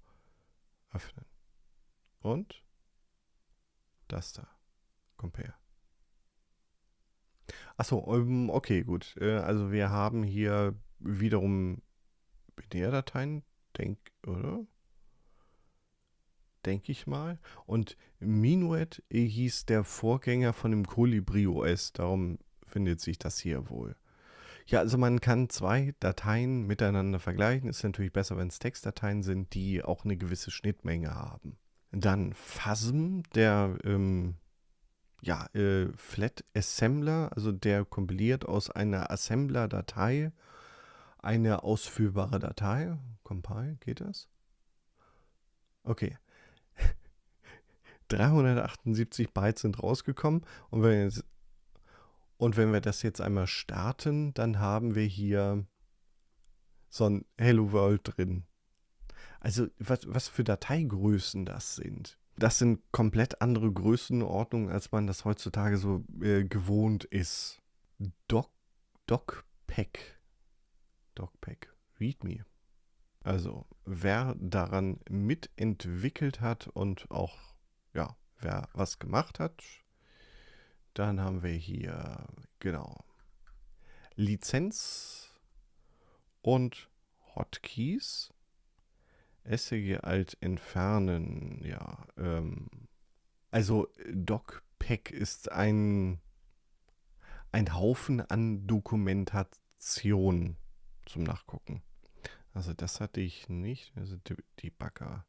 öffnen. Und das da, compare. Achso, ähm, okay, gut. Äh, also wir haben hier wiederum Binärdateien, Denk, oder? Denke ich mal. Und Minuet hieß der Vorgänger von dem Colibri OS. Darum findet sich das hier wohl. Ja, also man kann zwei Dateien miteinander vergleichen. Ist natürlich besser, wenn es Textdateien sind, die auch eine gewisse Schnittmenge haben. Dann FASM, der ähm, ja, äh, Flat Assembler, also der kompiliert aus einer Assembler-Datei eine ausführbare Datei. Compile, geht das? Okay. 378 Bytes sind rausgekommen und wenn, jetzt, und wenn wir das jetzt einmal starten, dann haben wir hier so ein Hello World drin. Also was, was für Dateigrößen das sind. Das sind komplett andere Größenordnungen, als man das heutzutage so äh, gewohnt ist. Doc, Docpack Docpack README. Also wer daran mitentwickelt hat und auch, ja, wer was gemacht hat, dann haben wir hier, genau, Lizenz und Hotkeys. SCG Alt entfernen, ja. Ähm, also DocPack ist ein, ein Haufen an Dokumentation zum Nachgucken. Also das hatte ich nicht. Also die Bagger.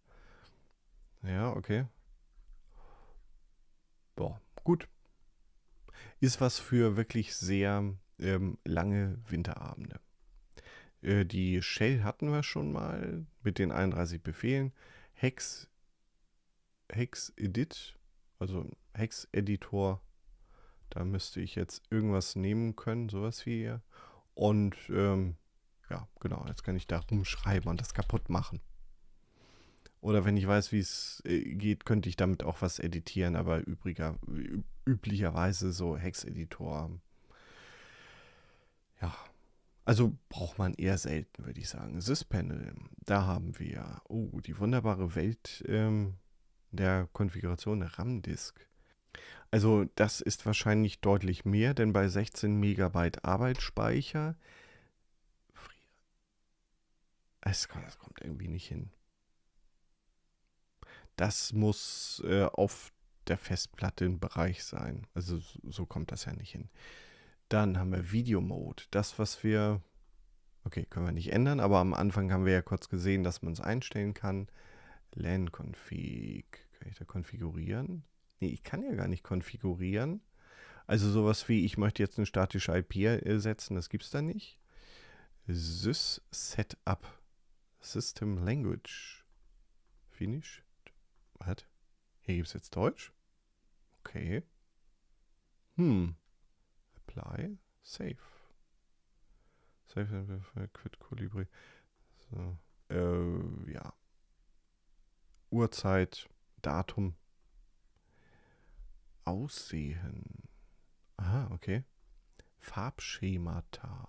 Ja, okay. Boah, gut. Ist was für wirklich sehr ähm, lange Winterabende. Äh, die Shell hatten wir schon mal mit den 31 Befehlen. Hex, Hex Edit, also Hex Editor. Da müsste ich jetzt irgendwas nehmen können, sowas wie hier. Und ähm, ja, genau, jetzt kann ich da rumschreiben und das kaputt machen. Oder wenn ich weiß, wie es äh, geht, könnte ich damit auch was editieren, aber übriger, üblicherweise so Hex-Editor. Ja, also braucht man eher selten, würde ich sagen. Syspanel, da haben wir, oh, die wunderbare Welt ähm, der Konfiguration RAM-Disk. Also das ist wahrscheinlich deutlich mehr, denn bei 16 Megabyte Arbeitsspeicher es, das kommt irgendwie nicht hin. Das muss äh, auf der Festplatte im Bereich sein. Also so kommt das ja nicht hin. Dann haben wir Video Mode. Das, was wir, okay, können wir nicht ändern, aber am Anfang haben wir ja kurz gesehen, dass man es einstellen kann. LAN-Config. Kann ich da konfigurieren? Nee, ich kann ja gar nicht konfigurieren. Also sowas wie, ich möchte jetzt eine statische IP äh, setzen, das gibt es da nicht. Sys-Setup System Language. Finnisch? Was? Hier gibt es jetzt Deutsch? Okay. Hm. Apply. Save. Save Quit Colibri. So. Äh, ja. Uhrzeit, Datum. Aussehen. Aha, okay. Farbschemata.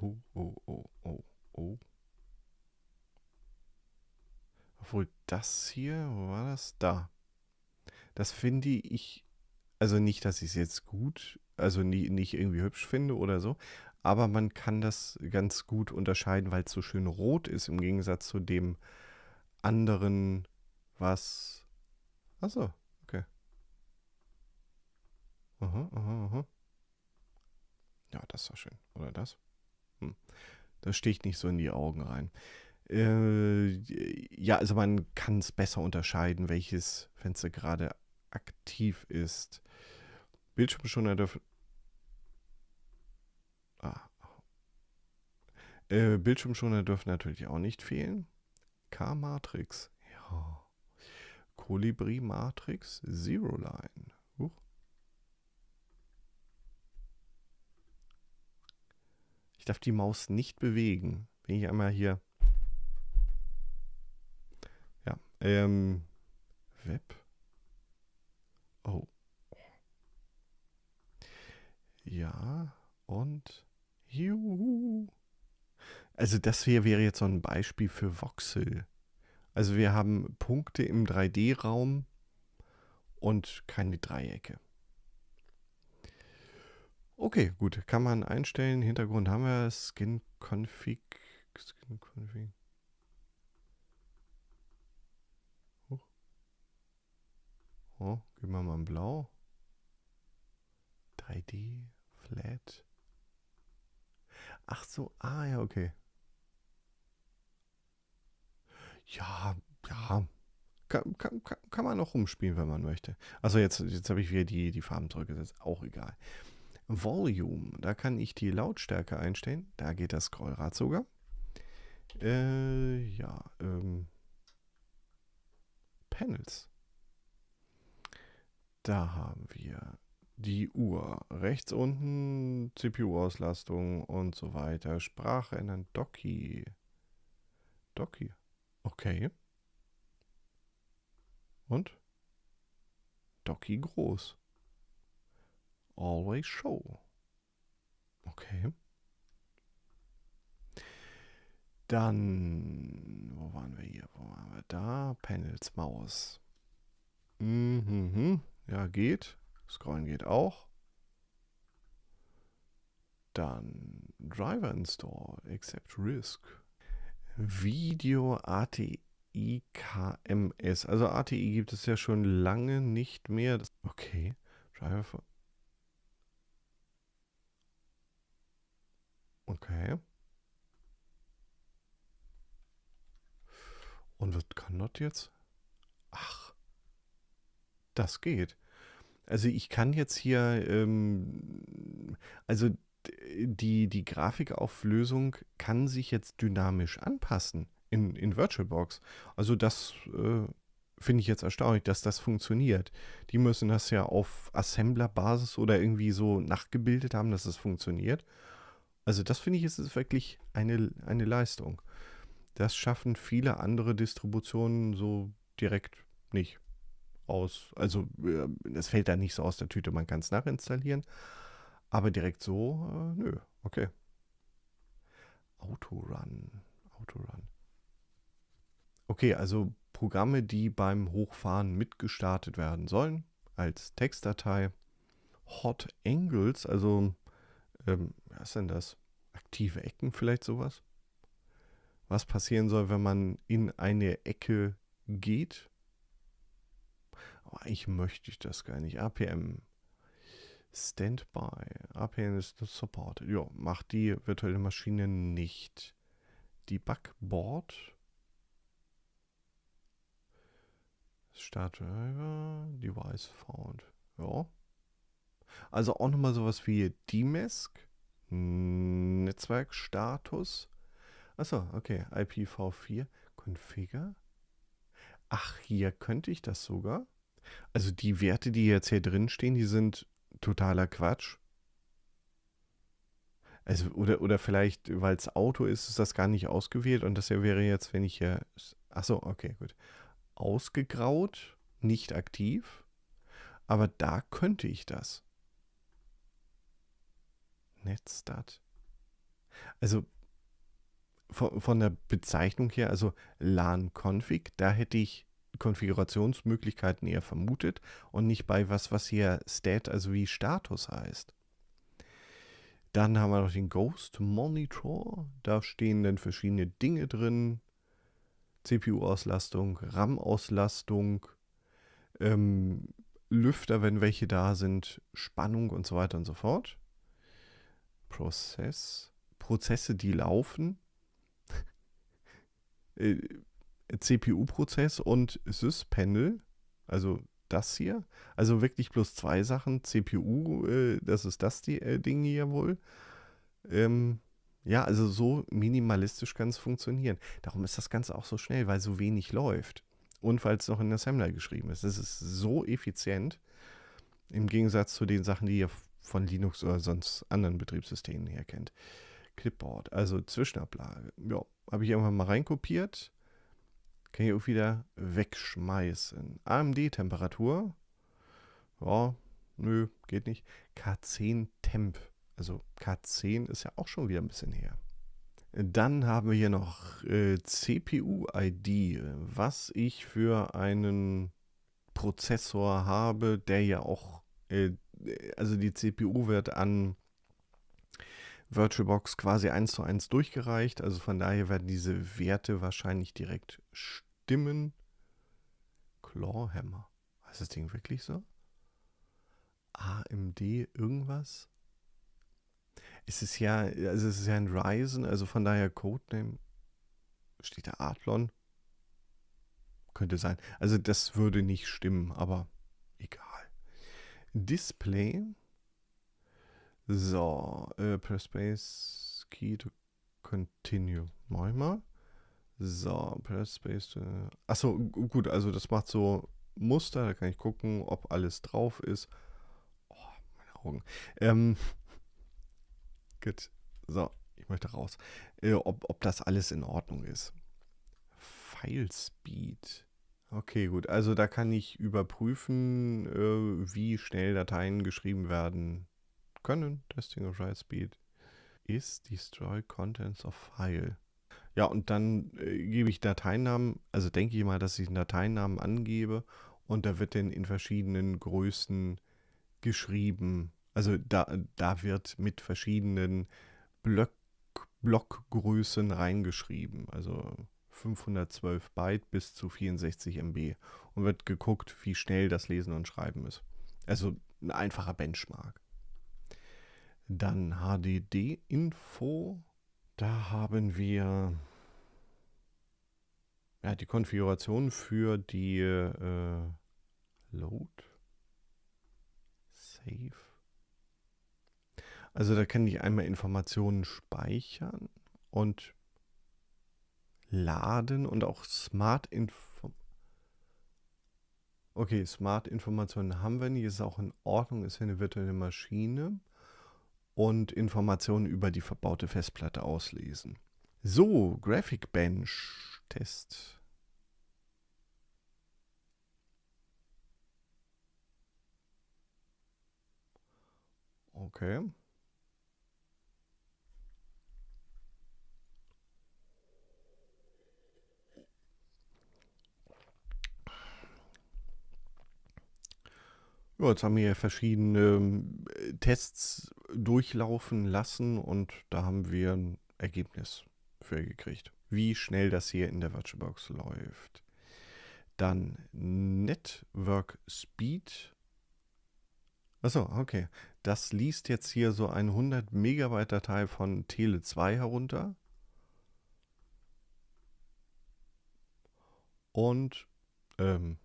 Oh, oh, oh, oh. Oh. Obwohl das hier, wo war das? Da. Das finde ich, also nicht, dass ich es jetzt gut, also nie, nicht irgendwie hübsch finde oder so, aber man kann das ganz gut unterscheiden, weil es so schön rot ist im Gegensatz zu dem anderen, was... Achso, okay. Aha, aha, aha. Ja, das war schön. Oder das? Hm. Das sticht nicht so in die Augen rein. Äh, ja, also man kann es besser unterscheiden, welches Fenster gerade aktiv ist. Bildschirmschoner dürfen. Ah. Äh, Bildschirmschoner dürfen natürlich auch nicht fehlen. K-Matrix. Ja. Kolibri Matrix Zero Line. darf die Maus nicht bewegen. Wenn ich einmal hier. Ja, ähm. Web. Oh. Ja, und. Juhu. Also, das hier wäre jetzt so ein Beispiel für Voxel. Also, wir haben Punkte im 3D-Raum und keine Dreiecke. Okay, gut. Kann man einstellen. Hintergrund haben wir. Skin Config. Skin Config. Hoch. Oh, gehen wir mal in Blau. 3D, Flat. Ach so, ah ja, okay. Ja, ja. Kann, kann, kann, kann man noch rumspielen, wenn man möchte. Also jetzt, jetzt habe ich wieder die, die Farben zurückgesetzt. Auch egal. Volume. Da kann ich die Lautstärke einstellen. Da geht das Scrollrad sogar. Äh, ja, ähm, Panels. Da haben wir die Uhr. Rechts unten CPU-Auslastung und so weiter. Sprache ändern. Doki. Doki. Okay. Und? Doki groß always show. Okay. Dann, wo waren wir hier? Wo waren wir da? Panels Maus. Mhm, mhm, mhm. ja, geht. Scrollen geht auch. Dann Driver Install, Accept Risk. Video ATI KMS. Also ATI gibt es ja schon lange nicht mehr. Okay. Driver Okay. Und was kann das jetzt? Ach, das geht. Also ich kann jetzt hier, ähm, also die, die Grafikauflösung kann sich jetzt dynamisch anpassen in, in VirtualBox. Also das äh, finde ich jetzt erstaunlich, dass das funktioniert. Die müssen das ja auf Assembler-Basis oder irgendwie so nachgebildet haben, dass es das funktioniert. Also das finde ich ist wirklich eine, eine Leistung. Das schaffen viele andere Distributionen so direkt nicht aus. Also es äh, fällt da nicht so aus der Tüte, man kann es nachinstallieren. Aber direkt so, äh, nö, okay. Autorun, Autorun. Okay, also Programme, die beim Hochfahren mitgestartet werden sollen, als Textdatei. Hot Angles, also ähm, was ist denn das? Aktive Ecken vielleicht sowas? Was passieren soll, wenn man in eine Ecke geht? Aber oh, eigentlich möchte ich das gar nicht. APM. Standby. APM ist Support. Ja, macht die virtuelle Maschine nicht. Die Backboard. Start Driver. Device found. Ja, also auch nochmal sowas wie D-Mask, Netzwerkstatus. Achso, okay, IPv4, Configure. Ach, hier könnte ich das sogar. Also die Werte, die jetzt hier drin stehen, die sind totaler Quatsch. Also, oder, oder vielleicht, weil es Auto ist, ist das gar nicht ausgewählt und das hier wäre jetzt, wenn ich hier. Achso, okay, gut. Ausgegraut, nicht aktiv. Aber da könnte ich das. Netstadt. Also von, von der Bezeichnung her, also LAN-Config, da hätte ich Konfigurationsmöglichkeiten eher vermutet und nicht bei was, was hier Stat, also wie Status heißt. Dann haben wir noch den Ghost Monitor. Da stehen dann verschiedene Dinge drin. CPU-Auslastung, RAM-Auslastung, ähm, Lüfter, wenn welche da sind, Spannung und so weiter und so fort. Prozess, Prozesse, die laufen, äh, CPU-Prozess und Sys-Panel, also das hier. Also wirklich plus zwei Sachen. CPU, äh, das ist das die, äh, Ding hier wohl. Ähm, ja, also so minimalistisch kann es funktionieren. Darum ist das Ganze auch so schnell, weil so wenig läuft. Und weil es noch in Assembler geschrieben ist. Es ist so effizient. Im Gegensatz zu den Sachen, die hier von Linux oder sonst anderen Betriebssystemen her kennt. Clipboard, also Zwischenablage. Ja, habe ich irgendwann mal reinkopiert. Kann ich auch wieder wegschmeißen. AMD-Temperatur. Ja, nö, geht nicht. K10 Temp. Also K10 ist ja auch schon wieder ein bisschen her. Dann haben wir hier noch äh, CPU-ID, was ich für einen Prozessor habe, der ja auch äh, also die CPU wird an VirtualBox quasi eins zu eins durchgereicht. Also von daher werden diese Werte wahrscheinlich direkt stimmen. Clawhammer. Heißt das Ding wirklich so? AMD irgendwas? Es ist ja, also es ist ja ein Ryzen, also von daher Codename steht da Adlon. Könnte sein. Also das würde nicht stimmen, aber egal. Display. So, äh, press Space Key to Continue. Mach ich mal. So, press Space. Äh, achso, gut, also das macht so Muster, da kann ich gucken, ob alles drauf ist. Oh, meine Augen. Ähm, gut, so, ich möchte raus. Äh, ob, ob das alles in Ordnung ist. File Speed. Okay, gut. Also da kann ich überprüfen, äh, wie schnell Dateien geschrieben werden können. Testing of Write Speed ist destroy contents of file. Ja, und dann äh, gebe ich Dateinamen, also denke ich mal, dass ich einen Dateinamen angebe und da wird dann in verschiedenen Größen geschrieben. Also da, da wird mit verschiedenen Block, Blockgrößen reingeschrieben. Also 512 Byte bis zu 64 MB und wird geguckt, wie schnell das Lesen und Schreiben ist. Also ein einfacher Benchmark. Dann HDD-Info. Da haben wir ja, die Konfiguration für die äh, Load. Save. Also da kann ich einmal Informationen speichern und Laden und auch Smart Info. Okay, Smart Informationen haben wir nicht, ist auch in Ordnung, ist hier eine virtuelle Maschine. Und Informationen über die verbaute Festplatte auslesen. So, Graphic Bench Test. Okay. Ja, jetzt haben wir verschiedene ähm, äh, Tests durchlaufen lassen und da haben wir ein Ergebnis für gekriegt. Wie schnell das hier in der Watchbox läuft. Dann Network Speed. Achso, okay. Das liest jetzt hier so ein 100 Megabyte Datei von Tele 2 herunter. Und ähm,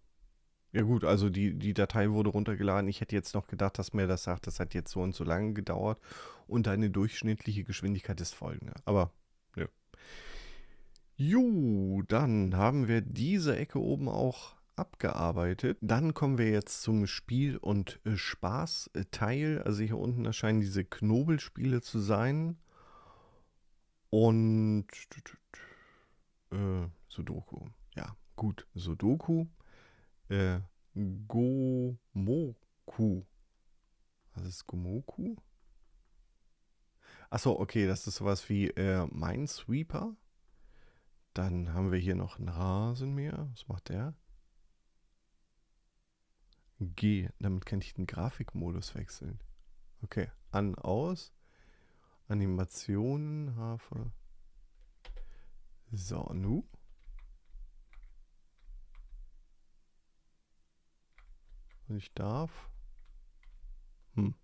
ja gut, also die, die Datei wurde runtergeladen. Ich hätte jetzt noch gedacht, dass mir das sagt, das hat jetzt so und so lange gedauert und deine durchschnittliche Geschwindigkeit ist folgende. Aber nö. Jo, dann haben wir diese Ecke oben auch abgearbeitet. Dann kommen wir jetzt zum Spiel- und äh, Spaßteil. Also hier unten erscheinen diese Knobelspiele zu sein. Und äh, Sudoku. Ja, gut, Sudoku. Äh, Gomoku. Was ist Gomoku? Achso, okay, das ist sowas wie äh, Minesweeper. Dann haben wir hier noch einen Rasenmäher. Was macht der? G. Damit kann ich den Grafikmodus wechseln. Okay, an, aus. Animationen, Hafer. So, nu. Und ich darf. Hm.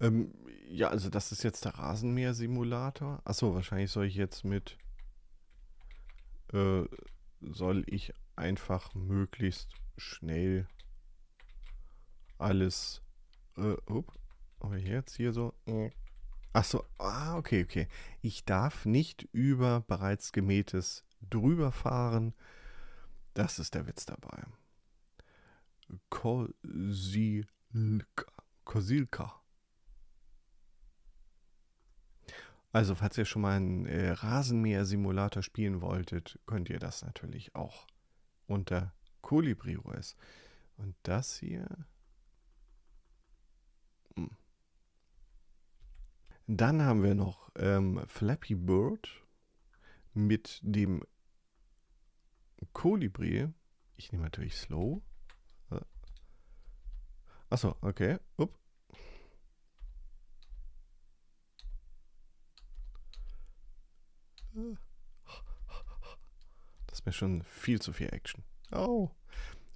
Ähm, ja, also das ist jetzt der Rasenmäher-Simulator. Achso, wahrscheinlich soll ich jetzt mit... Äh, soll ich einfach möglichst schnell alles... Äh, up, aber jetzt hier so... Äh. Achso, ah, okay, okay. Ich darf nicht über bereits gemähtes drüber fahren. Das ist der Witz dabei. Kosilka. Kosilka. Also, falls ihr schon mal einen äh, Rasenmäher-Simulator spielen wolltet, könnt ihr das natürlich auch unter ColibriOS. Und das hier. Hm. Dann haben wir noch ähm, Flappy Bird mit dem Colibri. Ich nehme natürlich Slow. Achso, okay. Upp. Das ist mir schon viel zu viel Action. Oh.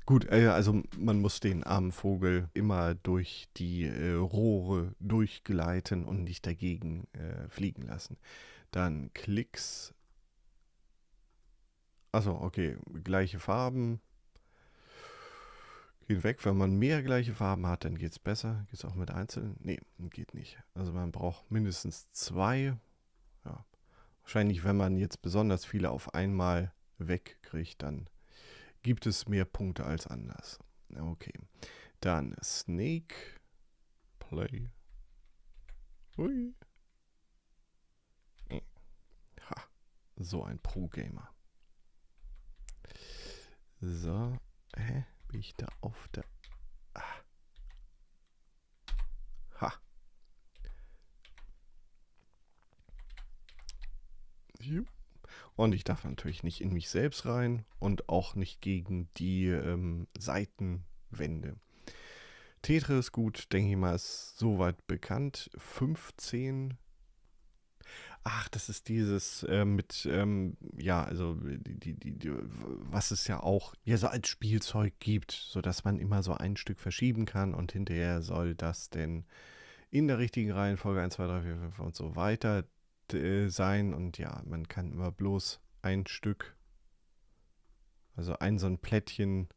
Gut, äh, also man muss den armen Vogel immer durch die äh, Rohre durchgleiten und nicht dagegen äh, fliegen lassen. Dann Klicks. Achso, okay, gleiche Farben hinweg. Wenn man mehr gleiche Farben hat, dann geht es besser. Geht es auch mit einzelnen? Nee, geht nicht. Also man braucht mindestens zwei. Ja. Wahrscheinlich, wenn man jetzt besonders viele auf einmal wegkriegt, dann gibt es mehr Punkte als anders. Okay. Dann Snake Play. Ui. Hm. Ha. So ein Pro-Gamer. So. Hä? Bin ich da auf der... Ah. Ha. Und ich darf natürlich nicht in mich selbst rein und auch nicht gegen die ähm, Seitenwände. Tetris, gut, denke ich mal, ist soweit bekannt. 15 ach, das ist dieses äh, mit, ähm, ja, also die, die, die, was es ja auch ja so als Spielzeug gibt, sodass man immer so ein Stück verschieben kann und hinterher soll das denn in der richtigen Reihenfolge 1, 2, 3, 4, 5 und so weiter äh, sein. Und ja, man kann immer bloß ein Stück, also ein so ein Plättchen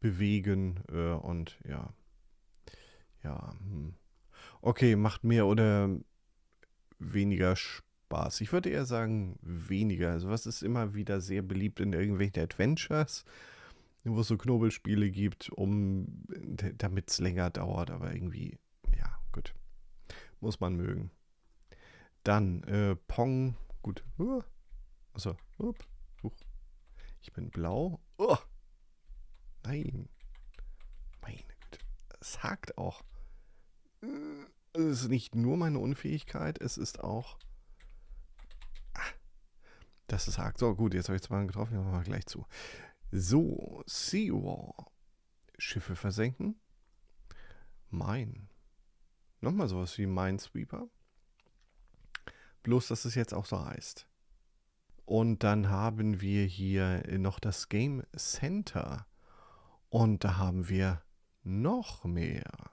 bewegen äh, und ja. Ja, hm. okay, macht mehr oder weniger Spaß Spaß. Ich würde eher sagen, weniger. Also, was ist immer wieder sehr beliebt in irgendwelchen Adventures, wo es so Knobelspiele gibt, um damit es länger dauert, aber irgendwie, ja, gut. Muss man mögen. Dann äh, Pong. Gut. Uh, achso. Upp, uh, ich bin blau. Uh, nein. Meine Güte. Es hakt auch. Äh, es ist nicht nur meine Unfähigkeit, es ist auch das ist arg. So, gut, jetzt habe ich zwei getroffen, machen wir gleich zu. So, War. Schiffe versenken. Mine. Nochmal sowas wie Minesweeper. Bloß, dass es jetzt auch so heißt. Und dann haben wir hier noch das Game Center. Und da haben wir noch mehr.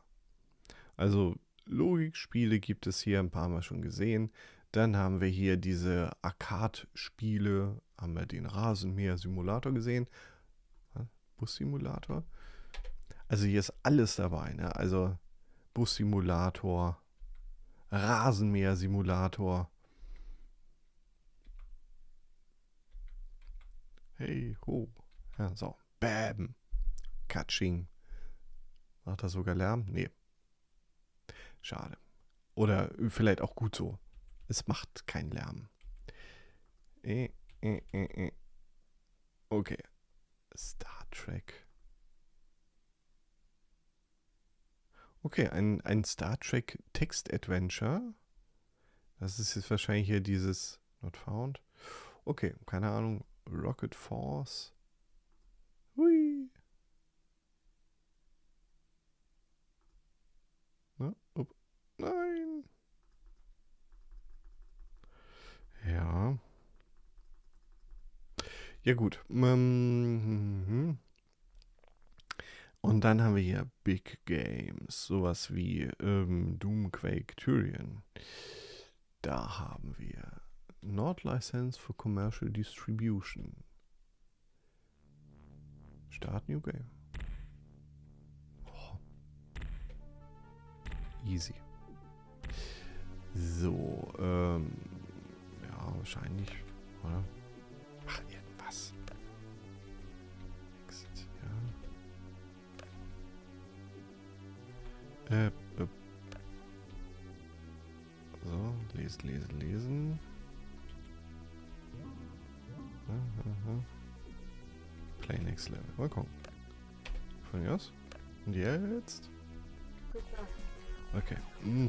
Also Logikspiele gibt es hier ein paar Mal schon gesehen. Dann haben wir hier diese Arcade-Spiele, haben wir den Rasenmäher-Simulator gesehen, Bus-Simulator. Also hier ist alles dabei, ne? Also Bus-Simulator, Rasenmäher-Simulator. Hey, ho. Ja, so. Bam. Katsching. Macht das sogar Lärm? Nee. Schade. Oder vielleicht auch gut so. Es macht keinen Lärm. Eh, eh, eh, okay. Star Trek. Okay, ein, ein Star Trek Text Adventure. Das ist jetzt wahrscheinlich hier dieses Not Found. Okay, keine Ahnung. Rocket Force. Hui. Na, up. Nein. Ja. Ja gut. Ähm, und dann haben wir hier Big Games. Sowas wie ähm, Doom, Quake, Tyrion. Da haben wir Not License for Commercial Distribution. Start New Game. Oh. Easy. So, ähm, wahrscheinlich, oder? Ach, irgendwas. Exit, ja. Äh, äh. So, lesen, lesen, lesen. Aha. Play next level. Mal gucken. Von hier aus? Und jetzt? Okay. Mm.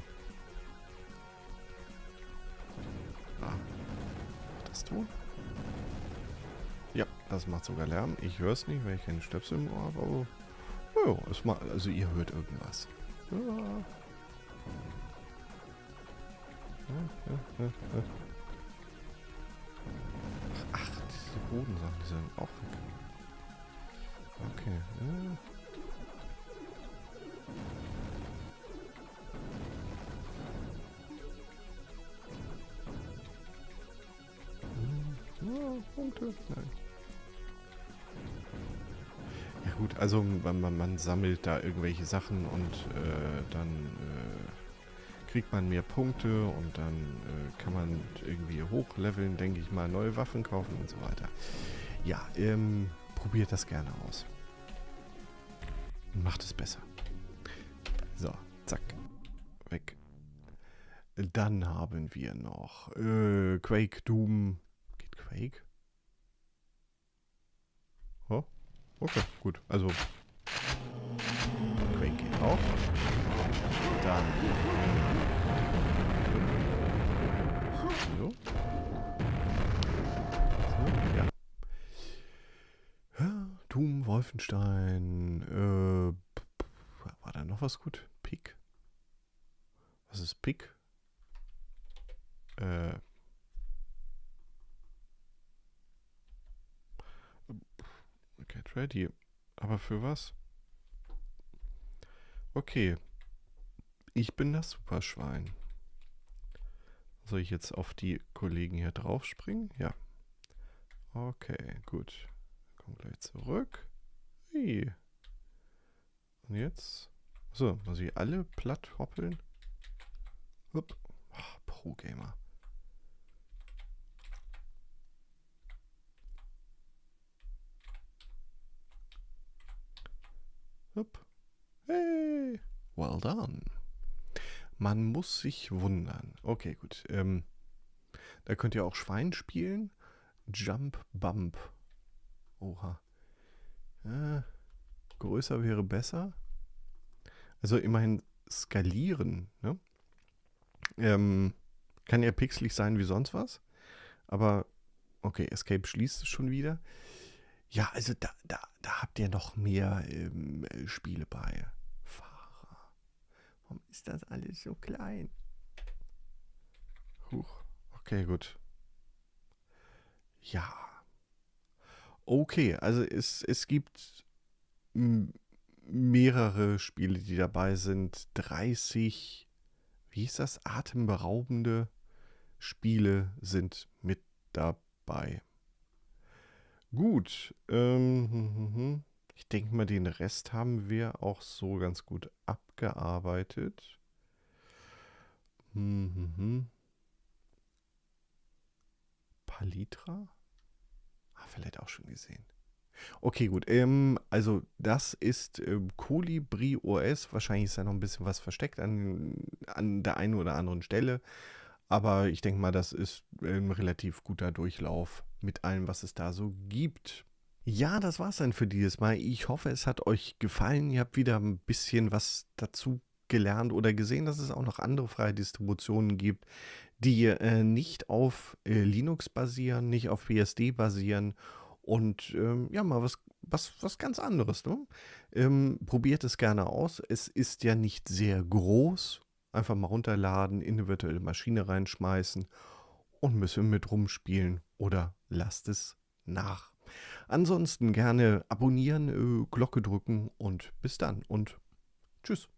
das tun? Ja, das macht sogar Lärm. Ich höre es nicht, weil ich keine Stöpsel im Ohr habe, aber... Naja, es macht, also ihr hört irgendwas. Ja. Ja, ja, Ach, diese Bodensachen, die sind auch weg. Okay, ja. Punkte? Nein. Ja gut, also man, man, man sammelt da irgendwelche Sachen und äh, dann äh, kriegt man mehr Punkte und dann äh, kann man irgendwie hochleveln, denke ich mal, neue Waffen kaufen und so weiter. Ja, ähm, probiert das gerne aus. Und macht es besser. So, zack. Weg. Dann haben wir noch äh, Quake Doom. Geht Quake? Okay, gut. Also. Quake geht auch. Dann. So. so. Ja. Doom, Wolfenstein. Äh, war da noch was gut? Pick? Was ist Pick? Äh. Freddy. Aber für was? Okay. Ich bin das Superschwein. Soll ich jetzt auf die Kollegen hier drauf springen? Ja. Okay, gut. Komm gleich zurück. Hi. Und jetzt? So, muss ich alle platt hoppeln? Hup. Oh, Pro-Gamer. Upp. Hey, well done. Man muss sich wundern. Okay, gut. Ähm, da könnt ihr auch Schwein spielen. Jump Bump. Oha. Äh, größer wäre besser. Also immerhin skalieren. Ne? Ähm, kann ja pixelig sein wie sonst was. Aber okay, Escape schließt es schon wieder. Ja, also da, da da habt ihr noch mehr ähm, äh, Spiele bei. Fahrer. Warum ist das alles so klein? Huch. Okay, gut. Ja. Okay, also es, es gibt mehrere Spiele, die dabei sind. 30, wie ist das, atemberaubende Spiele sind mit dabei. Gut. Ähm, hm, hm, hm. ich denke mal, den Rest haben wir auch so ganz gut abgearbeitet. Mhm. Palitra? Ah, vielleicht auch schon gesehen. Okay, gut. Ähm, also das ist ähm, Colibri OS. Wahrscheinlich ist da noch ein bisschen was versteckt an, an der einen oder anderen Stelle. Aber ich denke mal, das ist ein ähm, relativ guter Durchlauf mit allem, was es da so gibt. Ja, das war's dann für dieses Mal. Ich hoffe, es hat euch gefallen. Ihr habt wieder ein bisschen was dazu gelernt oder gesehen, dass es auch noch andere freie Distributionen gibt, die äh, nicht auf äh, Linux basieren, nicht auf BSD basieren und ähm, ja, mal was, was, was ganz anderes. Ne? Ähm, probiert es gerne aus. Es ist ja nicht sehr groß. Einfach mal runterladen, in eine virtuelle Maschine reinschmeißen und ein bisschen mit rumspielen oder lasst es nach. Ansonsten gerne abonnieren, äh, Glocke drücken und bis dann und tschüss.